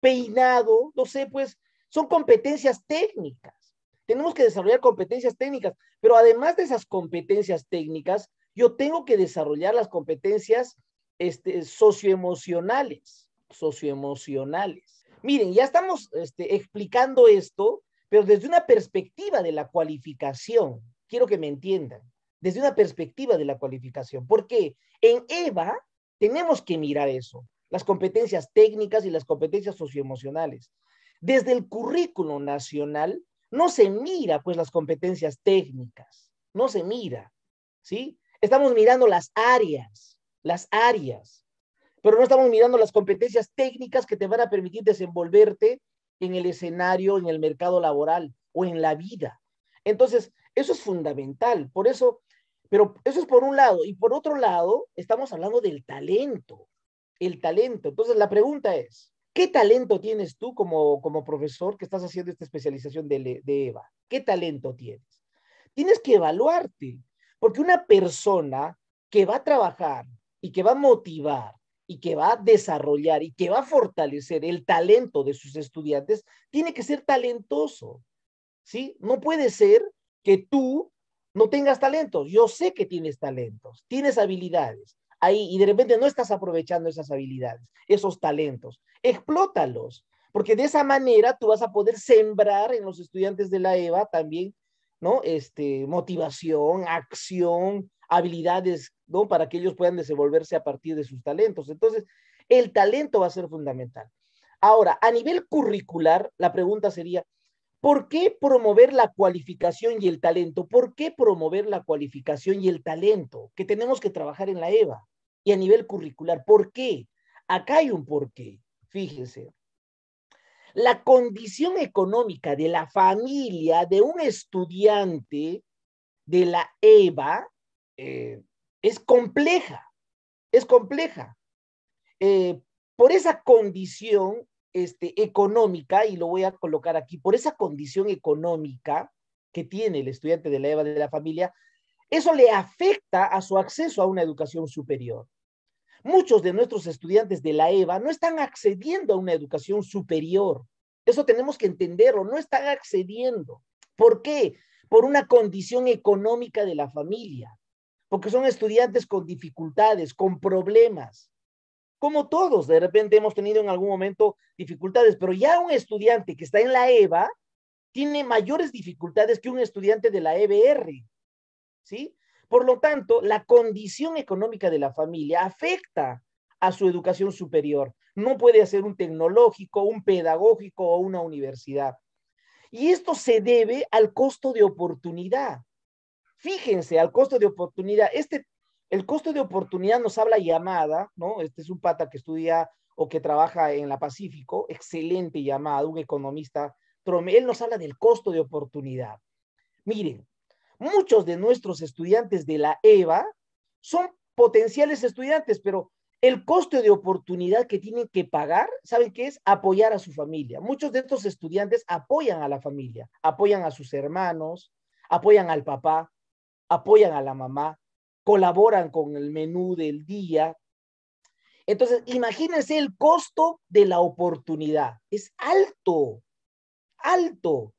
peinado, no sé, pues son competencias técnicas. Tenemos que desarrollar competencias técnicas, pero además de esas competencias técnicas, yo tengo que desarrollar las competencias este, socioemocionales, socioemocionales. Miren, ya estamos este, explicando esto, pero desde una perspectiva de la cualificación. Quiero que me entiendan, desde una perspectiva de la cualificación, porque en EVA tenemos que mirar eso, las competencias técnicas y las competencias socioemocionales. Desde el currículo nacional no se mira pues las competencias técnicas, no se mira, ¿sí? Estamos mirando las áreas, las áreas, pero no estamos mirando las competencias técnicas que te van a permitir desenvolverte en el escenario, en el mercado laboral o en la vida. Entonces, eso es fundamental. Por eso, pero eso es por un lado. Y por otro lado, estamos hablando del talento. El talento. Entonces, la pregunta es, ¿qué talento tienes tú como, como profesor que estás haciendo esta especialización de, de EVA? ¿Qué talento tienes? Tienes que evaluarte, porque una persona que va a trabajar y que va a motivar y que va a desarrollar y que va a fortalecer el talento de sus estudiantes, tiene que ser talentoso. ¿Sí? No puede ser que tú no tengas talentos. Yo sé que tienes talentos, tienes habilidades ahí y de repente no estás aprovechando esas habilidades, esos talentos. Explótalos, porque de esa manera tú vas a poder sembrar en los estudiantes de la EVA también, ¿no? Este, motivación, acción, habilidades, ¿no? Para que ellos puedan desenvolverse a partir de sus talentos. Entonces, el talento va a ser fundamental. Ahora, a nivel curricular, la pregunta sería, ¿por qué promover la cualificación y el talento? ¿Por qué promover la cualificación y el talento que tenemos que trabajar en la EVA y a nivel curricular? ¿Por qué? Acá hay un qué. fíjense. La condición económica de la familia de un estudiante de la EVA eh, es compleja, es compleja. Eh, por esa condición este, económica, y lo voy a colocar aquí, por esa condición económica que tiene el estudiante de la EVA de la familia, eso le afecta a su acceso a una educación superior. Muchos de nuestros estudiantes de la EVA no están accediendo a una educación superior. Eso tenemos que entenderlo, no están accediendo. ¿Por qué? Por una condición económica de la familia porque son estudiantes con dificultades, con problemas. Como todos, de repente hemos tenido en algún momento dificultades, pero ya un estudiante que está en la EVA tiene mayores dificultades que un estudiante de la EBR, ¿sí? Por lo tanto, la condición económica de la familia afecta a su educación superior. No puede hacer un tecnológico, un pedagógico o una universidad. Y esto se debe al costo de oportunidad. Fíjense al costo de oportunidad. Este, el costo de oportunidad nos habla llamada, ¿no? Este es un pata que estudia o que trabaja en la Pacífico, excelente llamada, un economista. Él nos habla del costo de oportunidad. Miren, muchos de nuestros estudiantes de la EVA son potenciales estudiantes, pero el costo de oportunidad que tienen que pagar, ¿saben qué es? Apoyar a su familia. Muchos de estos estudiantes apoyan a la familia, apoyan a sus hermanos, apoyan al papá, apoyan a la mamá, colaboran con el menú del día. Entonces, imagínense el costo de la oportunidad. Es alto, alto.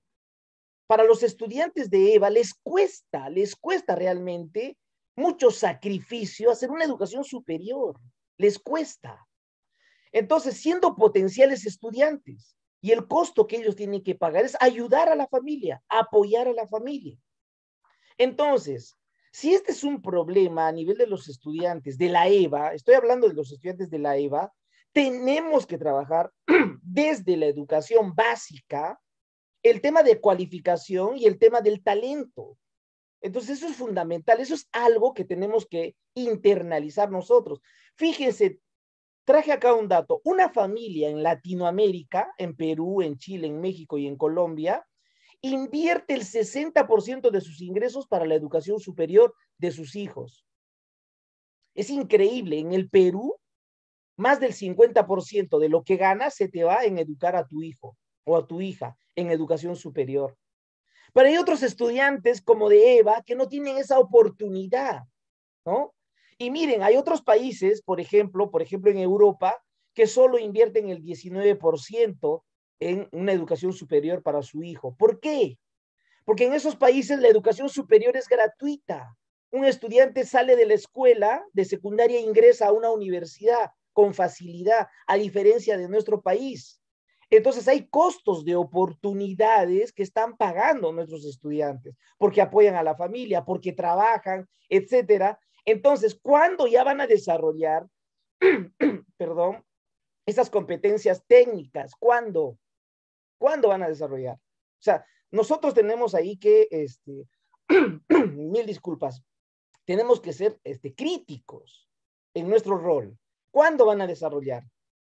Para los estudiantes de EVA les cuesta, les cuesta realmente mucho sacrificio hacer una educación superior. Les cuesta. Entonces, siendo potenciales estudiantes y el costo que ellos tienen que pagar es ayudar a la familia, apoyar a la familia. Entonces, si este es un problema a nivel de los estudiantes de la EVA, estoy hablando de los estudiantes de la EVA, tenemos que trabajar desde la educación básica el tema de cualificación y el tema del talento. Entonces, eso es fundamental, eso es algo que tenemos que internalizar nosotros. Fíjense, traje acá un dato, una familia en Latinoamérica, en Perú, en Chile, en México y en Colombia, invierte el 60% de sus ingresos para la educación superior de sus hijos. Es increíble, en el Perú, más del 50% de lo que ganas se te va en educar a tu hijo o a tu hija en educación superior. Pero hay otros estudiantes como de Eva que no tienen esa oportunidad, ¿no? Y miren, hay otros países, por ejemplo, por ejemplo en Europa, que solo invierten el 19% en una educación superior para su hijo. ¿Por qué? Porque en esos países la educación superior es gratuita. Un estudiante sale de la escuela de secundaria e ingresa a una universidad con facilidad, a diferencia de nuestro país. Entonces hay costos de oportunidades que están pagando nuestros estudiantes porque apoyan a la familia, porque trabajan, etcétera. Entonces, ¿cuándo ya van a desarrollar, perdón, esas competencias técnicas? ¿Cuándo? ¿Cuándo van a desarrollar? O sea, nosotros tenemos ahí que, este, mil disculpas, tenemos que ser este, críticos en nuestro rol. ¿Cuándo van a desarrollar?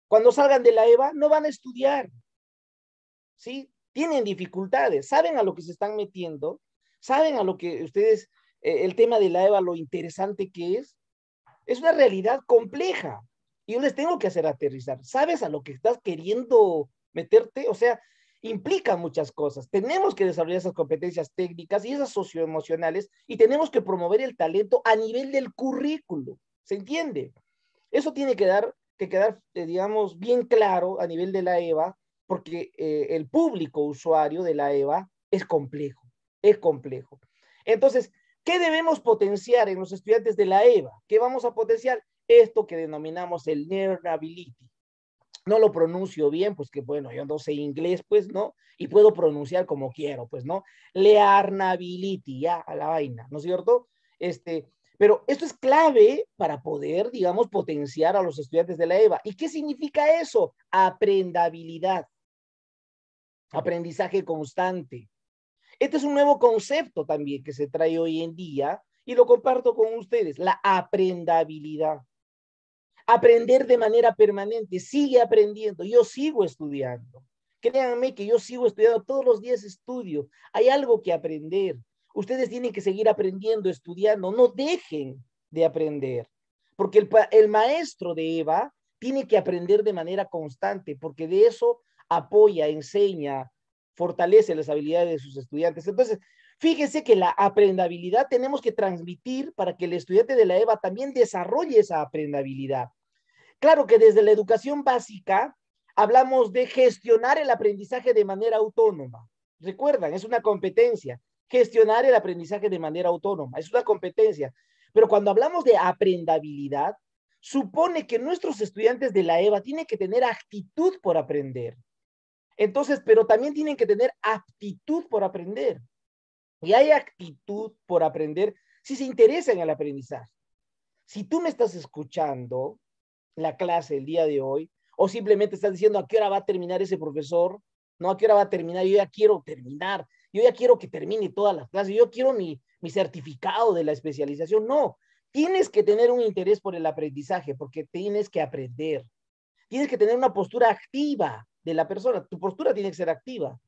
Cuando salgan de la EVA, no van a estudiar. ¿Sí? Tienen dificultades, saben a lo que se están metiendo, saben a lo que ustedes, eh, el tema de la EVA, lo interesante que es. Es una realidad compleja y yo les tengo que hacer aterrizar. ¿Sabes a lo que estás queriendo meterte? O sea, implica muchas cosas. Tenemos que desarrollar esas competencias técnicas y esas socioemocionales y tenemos que promover el talento a nivel del currículo. ¿Se entiende? Eso tiene que dar que quedar, eh, digamos, bien claro a nivel de la EVA, porque eh, el público usuario de la EVA es complejo, es complejo. Entonces, ¿qué debemos potenciar en los estudiantes de la EVA? ¿Qué vamos a potenciar? Esto que denominamos el learnability, no lo pronuncio bien, pues que bueno, yo no sé inglés, pues no, y puedo pronunciar como quiero, pues no. Learnability, ya, a la vaina, ¿no es cierto? Este, pero esto es clave para poder, digamos, potenciar a los estudiantes de la EVA. ¿Y qué significa eso? Aprendabilidad, aprendizaje constante. Este es un nuevo concepto también que se trae hoy en día y lo comparto con ustedes, la aprendabilidad aprender de manera permanente, sigue aprendiendo, yo sigo estudiando. Créanme que yo sigo estudiando, todos los días estudio, hay algo que aprender. Ustedes tienen que seguir aprendiendo, estudiando, no dejen de aprender, porque el, maestro de Eva tiene que aprender de manera constante, porque de eso apoya, enseña, fortalece las habilidades de sus estudiantes. Entonces, Fíjese que la aprendabilidad tenemos que transmitir para que el estudiante de la EVA también desarrolle esa aprendabilidad. Claro que desde la educación básica hablamos de gestionar el aprendizaje de manera autónoma. Recuerdan, es una competencia. Gestionar el aprendizaje de manera autónoma, es una competencia. Pero cuando hablamos de aprendabilidad, supone que nuestros estudiantes de la EVA tienen que tener actitud por aprender. Entonces, pero también tienen que tener aptitud por aprender y hay actitud por aprender si se interesa en el aprendizaje. Si tú me estás escuchando la clase el día de hoy, o simplemente estás diciendo a qué hora va a terminar ese profesor, no a qué hora va a terminar, yo ya quiero terminar, yo ya quiero que termine todas las clases, yo quiero mi, mi certificado de la especialización. No, tienes que tener un interés por el aprendizaje porque tienes que aprender. Tienes que tener una postura activa de la persona, tu postura tiene que ser activa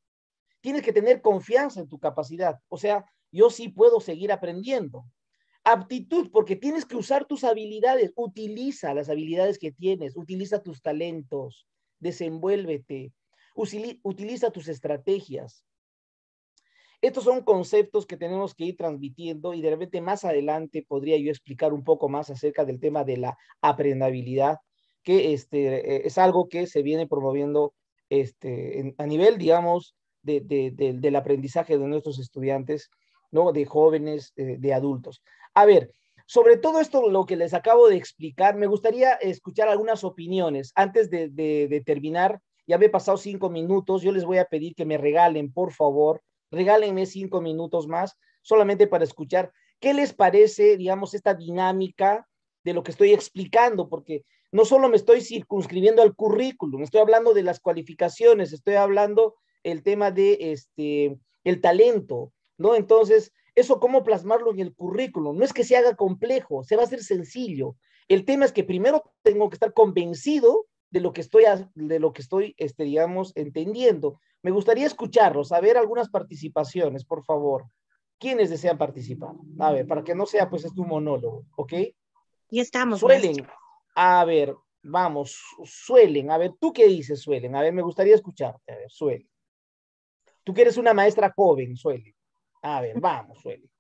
tienes que tener confianza en tu capacidad. O sea, yo sí puedo seguir aprendiendo. Aptitud, porque tienes que usar tus habilidades. Utiliza las habilidades que tienes, utiliza tus talentos, desenvuélvete, utiliza tus estrategias. Estos son conceptos que tenemos que ir transmitiendo y de repente más adelante podría yo explicar un poco más acerca del tema de la aprendabilidad, que este, e-, es algo que se viene promoviendo este, a nivel, digamos, del aprendizaje de nuestros estudiantes, ¿no? de jóvenes, eh, de adultos. A ver, sobre todo esto, lo que les acabo de explicar, me gustaría escuchar algunas opiniones. Antes de, terminar, ya me he pasado cinco minutos, yo les voy a pedir que me regalen, por favor, regálenme cinco minutos más, solamente para escuchar qué les parece, digamos, esta dinámica de lo que estoy explicando, porque no solo me estoy circunscribiendo al currículum, estoy hablando de las cualificaciones, estoy hablando el tema de este, el talento, ¿no? Entonces, eso cómo plasmarlo en el currículum. No es que se haga complejo, se va a hacer sencillo. El tema es que primero tengo que estar convencido de lo que estoy, de lo que estoy este, digamos, entendiendo. Me gustaría escucharlos, a ver algunas participaciones, por favor. ¿Quiénes desean participar? A ver, para que no sea pues es un monólogo, ¿ok? Y estamos. Suelen, a ver, vamos, suelen, a ver, ¿tú qué dices, suelen? A ver, me gustaría escucharte, a ver, suelen. Tú quieres una maestra joven, Sueli. A ver, vamos, Sueli.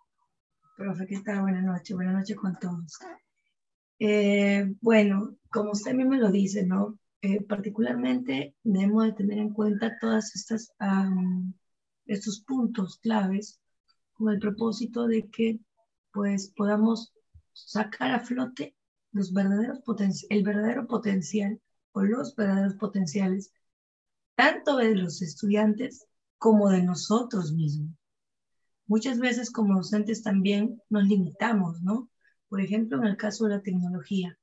Profe, ¿qué tal? Buenas noches, buenas noches con todos. Eh, bueno, como usted mismo lo dice, ¿no? Eh, particularmente debemos de tener en cuenta todas estas estos puntos claves con el propósito de que pues podamos sacar a flote los verdaderos el verdadero potencial o los verdaderos potenciales tanto de los estudiantes como de nosotros mismos. Muchas veces como docentes también nos limitamos, ¿no? Por ejemplo, en el caso de la tecnología.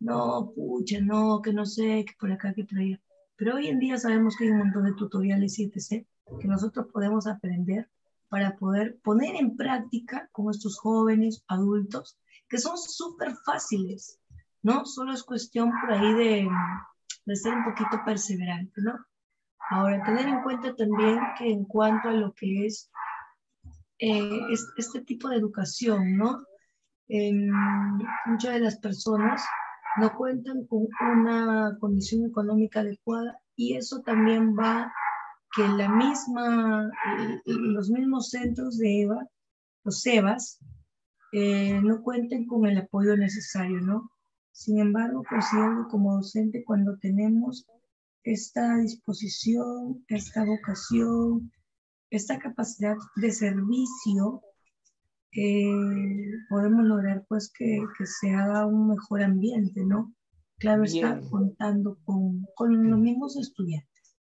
No, pucha, no, que no sé, que por acá, que por allá. Pero hoy en día sabemos que hay un montón de tutoriales y etc. que nosotros podemos aprender para poder poner en práctica con estos jóvenes, adultos, que son súper fáciles, ¿no? Solo es cuestión por ahí de ser un poquito perseverante, ¿no? Ahora, tener en cuenta también que en cuanto a lo que es, eh, este tipo de educación, ¿no? muchas de las personas no cuentan con una condición económica adecuada y eso también va que la misma, los mismos centros de EVA, los EVAs, eh, no cuenten con el apoyo necesario, ¿no? Sin embargo, considero como docente cuando tenemos esta disposición, esta vocación, esta capacidad de servicio, eh, podemos lograr pues que, se haga un mejor ambiente, ¿no? Claro está contando con, con, los mismos estudiantes.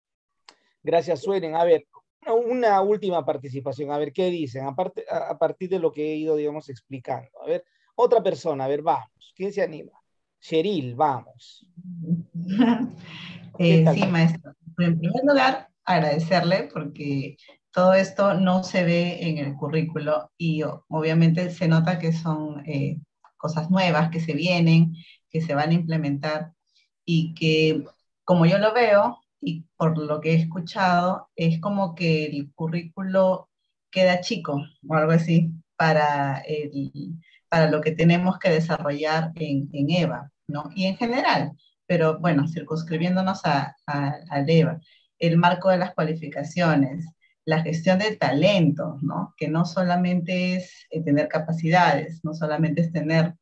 Gracias, Suelen. A ver, una, última participación. A ver, ¿qué dicen? a, a, partir de lo que he ido, digamos, explicando. A ver, otra persona, a ver, vamos. ¿Quién se anima? Cheryl, vamos. Eh, sí, maestro. En primer lugar, agradecerle porque todo esto no se ve en el currículo y obviamente se nota que son eh, cosas nuevas que se vienen, que se van a implementar y que como yo lo veo y por lo que he escuchado, es como que el currículo queda chico o algo así para el, para lo que tenemos que desarrollar en, EVA, ¿no? Y en general, pero bueno, circunscribiéndonos a, EVA, el marco de las cualificaciones, la gestión del talento, ¿no? Que no solamente es eh, tener capacidades, no solamente es tener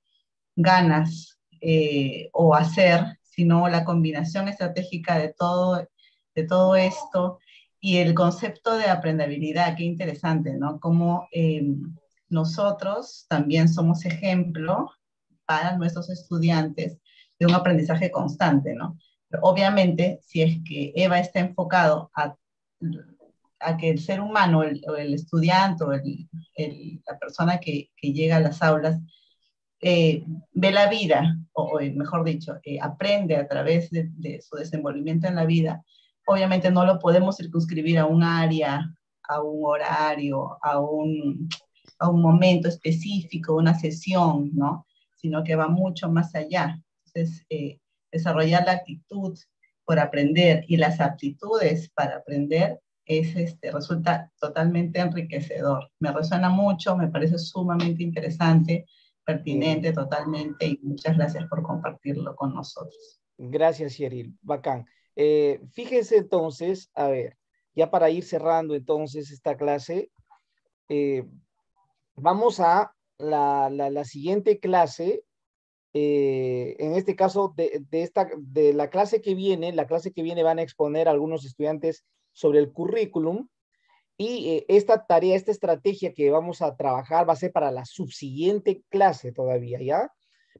ganas eh, o hacer, sino la combinación estratégica de todo, de todo esto y el concepto de aprendabilidad, qué interesante, ¿no? Cómo em, nosotros también somos ejemplo para nuestros estudiantes de un aprendizaje constante, ¿no? obviamente, si es que Eva está enfocado a, que el ser humano, el, estudiante o la persona que, llega a las aulas eh, ve la vida, o, mejor dicho, eh, aprende a través de su desenvolvimiento en la vida, obviamente no lo podemos circunscribir a un área, a un horario, a un a un momento específico, una sesión, ¿no? Sino que va mucho más allá. Entonces, eh, desarrollar la actitud por aprender y las aptitudes para aprender es, este, resulta totalmente enriquecedor. Me resuena mucho, me parece sumamente interesante, pertinente totalmente y muchas gracias por compartirlo con nosotros. Gracias, Yeril. Bacán. Eh, fíjense entonces, a ver, ya para ir cerrando entonces esta clase, eh, vamos a la, siguiente clase, eh, en este caso de, de, esta, de la clase que viene, la clase que viene van a exponer algunos estudiantes sobre el currículum y eh, esta tarea, esta estrategia que vamos a trabajar va a ser para la subsiguiente clase todavía, ¿ya?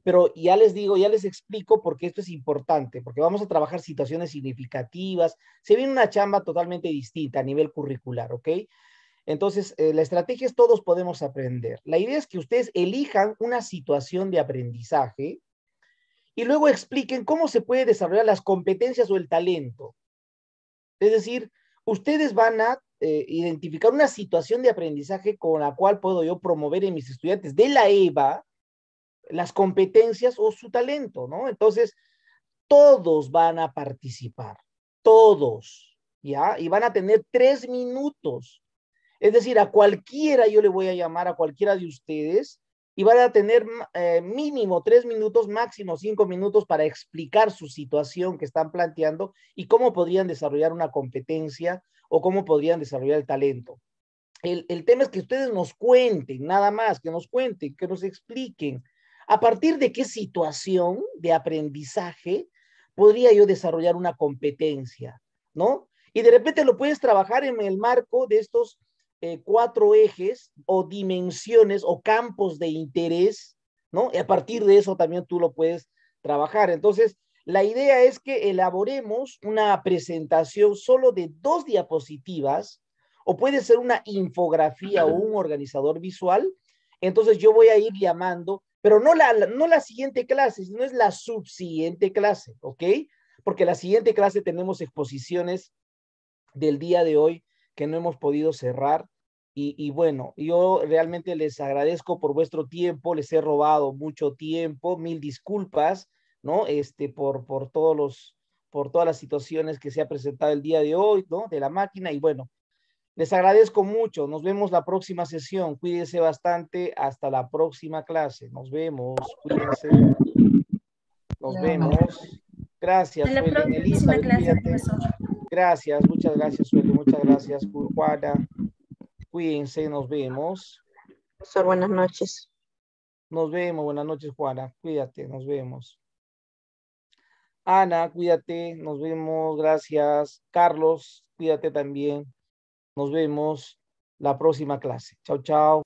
Pero ya les digo, ya les explico por qué esto es importante, porque vamos a trabajar situaciones significativas, se viene una chamba totalmente distinta a nivel curricular, ¿ok? Entonces, eh, la estrategia es todos podemos aprender. La idea es que ustedes elijan una situación de aprendizaje y luego expliquen cómo se puede desarrollar las competencias o el talento. Es decir, ustedes van a eh, identificar una situación de aprendizaje con la cual puedo yo promover en mis estudiantes de la EVA las competencias o su talento, ¿no? Entonces, todos van a participar, todos, ¿ya? Y van a tener tres minutos es decir, a cualquiera yo le voy a llamar, a cualquiera de ustedes, y van a tener eh, mínimo tres minutos, máximo cinco minutos para explicar su situación que están planteando y cómo podrían desarrollar una competencia o cómo podrían desarrollar el talento. El, el tema es que ustedes nos cuenten, nada más, que nos cuenten, que nos expliquen a partir de qué situación de aprendizaje podría yo desarrollar una competencia, ¿no? Y de repente lo puedes trabajar en el marco de estos eh, cuatro ejes o dimensiones o campos de interés, ¿no? Y a partir de eso también tú lo puedes trabajar. Entonces, la idea es que elaboremos una presentación solo de dos diapositivas o puede ser una infografía o un organizador visual. Entonces yo voy a ir llamando, pero no la, no la siguiente clase, sino es la subsiguiente clase, ¿ok? Porque la siguiente clase tenemos exposiciones del día de hoy que no hemos podido cerrar y, bueno, yo realmente les agradezco por vuestro tiempo, les he robado mucho tiempo, mil disculpas, ¿no? Este, por, por todos los, por todas las situaciones que se ha presentado el día de hoy, ¿no? De la máquina y bueno, les agradezco mucho, nos vemos la próxima sesión, cuídense bastante, hasta la próxima clase, nos vemos, cuídense, nos vemos. Gracias, Gracias, muchas gracias, Sueli. muchas gracias, Juana. Cuídense, nos vemos. Profesor, buenas noches. Nos vemos, buenas noches, Juana. Cuídate, nos vemos. Ana, cuídate, nos vemos, gracias. Carlos, cuídate también. Nos vemos la próxima clase. Chao, chao.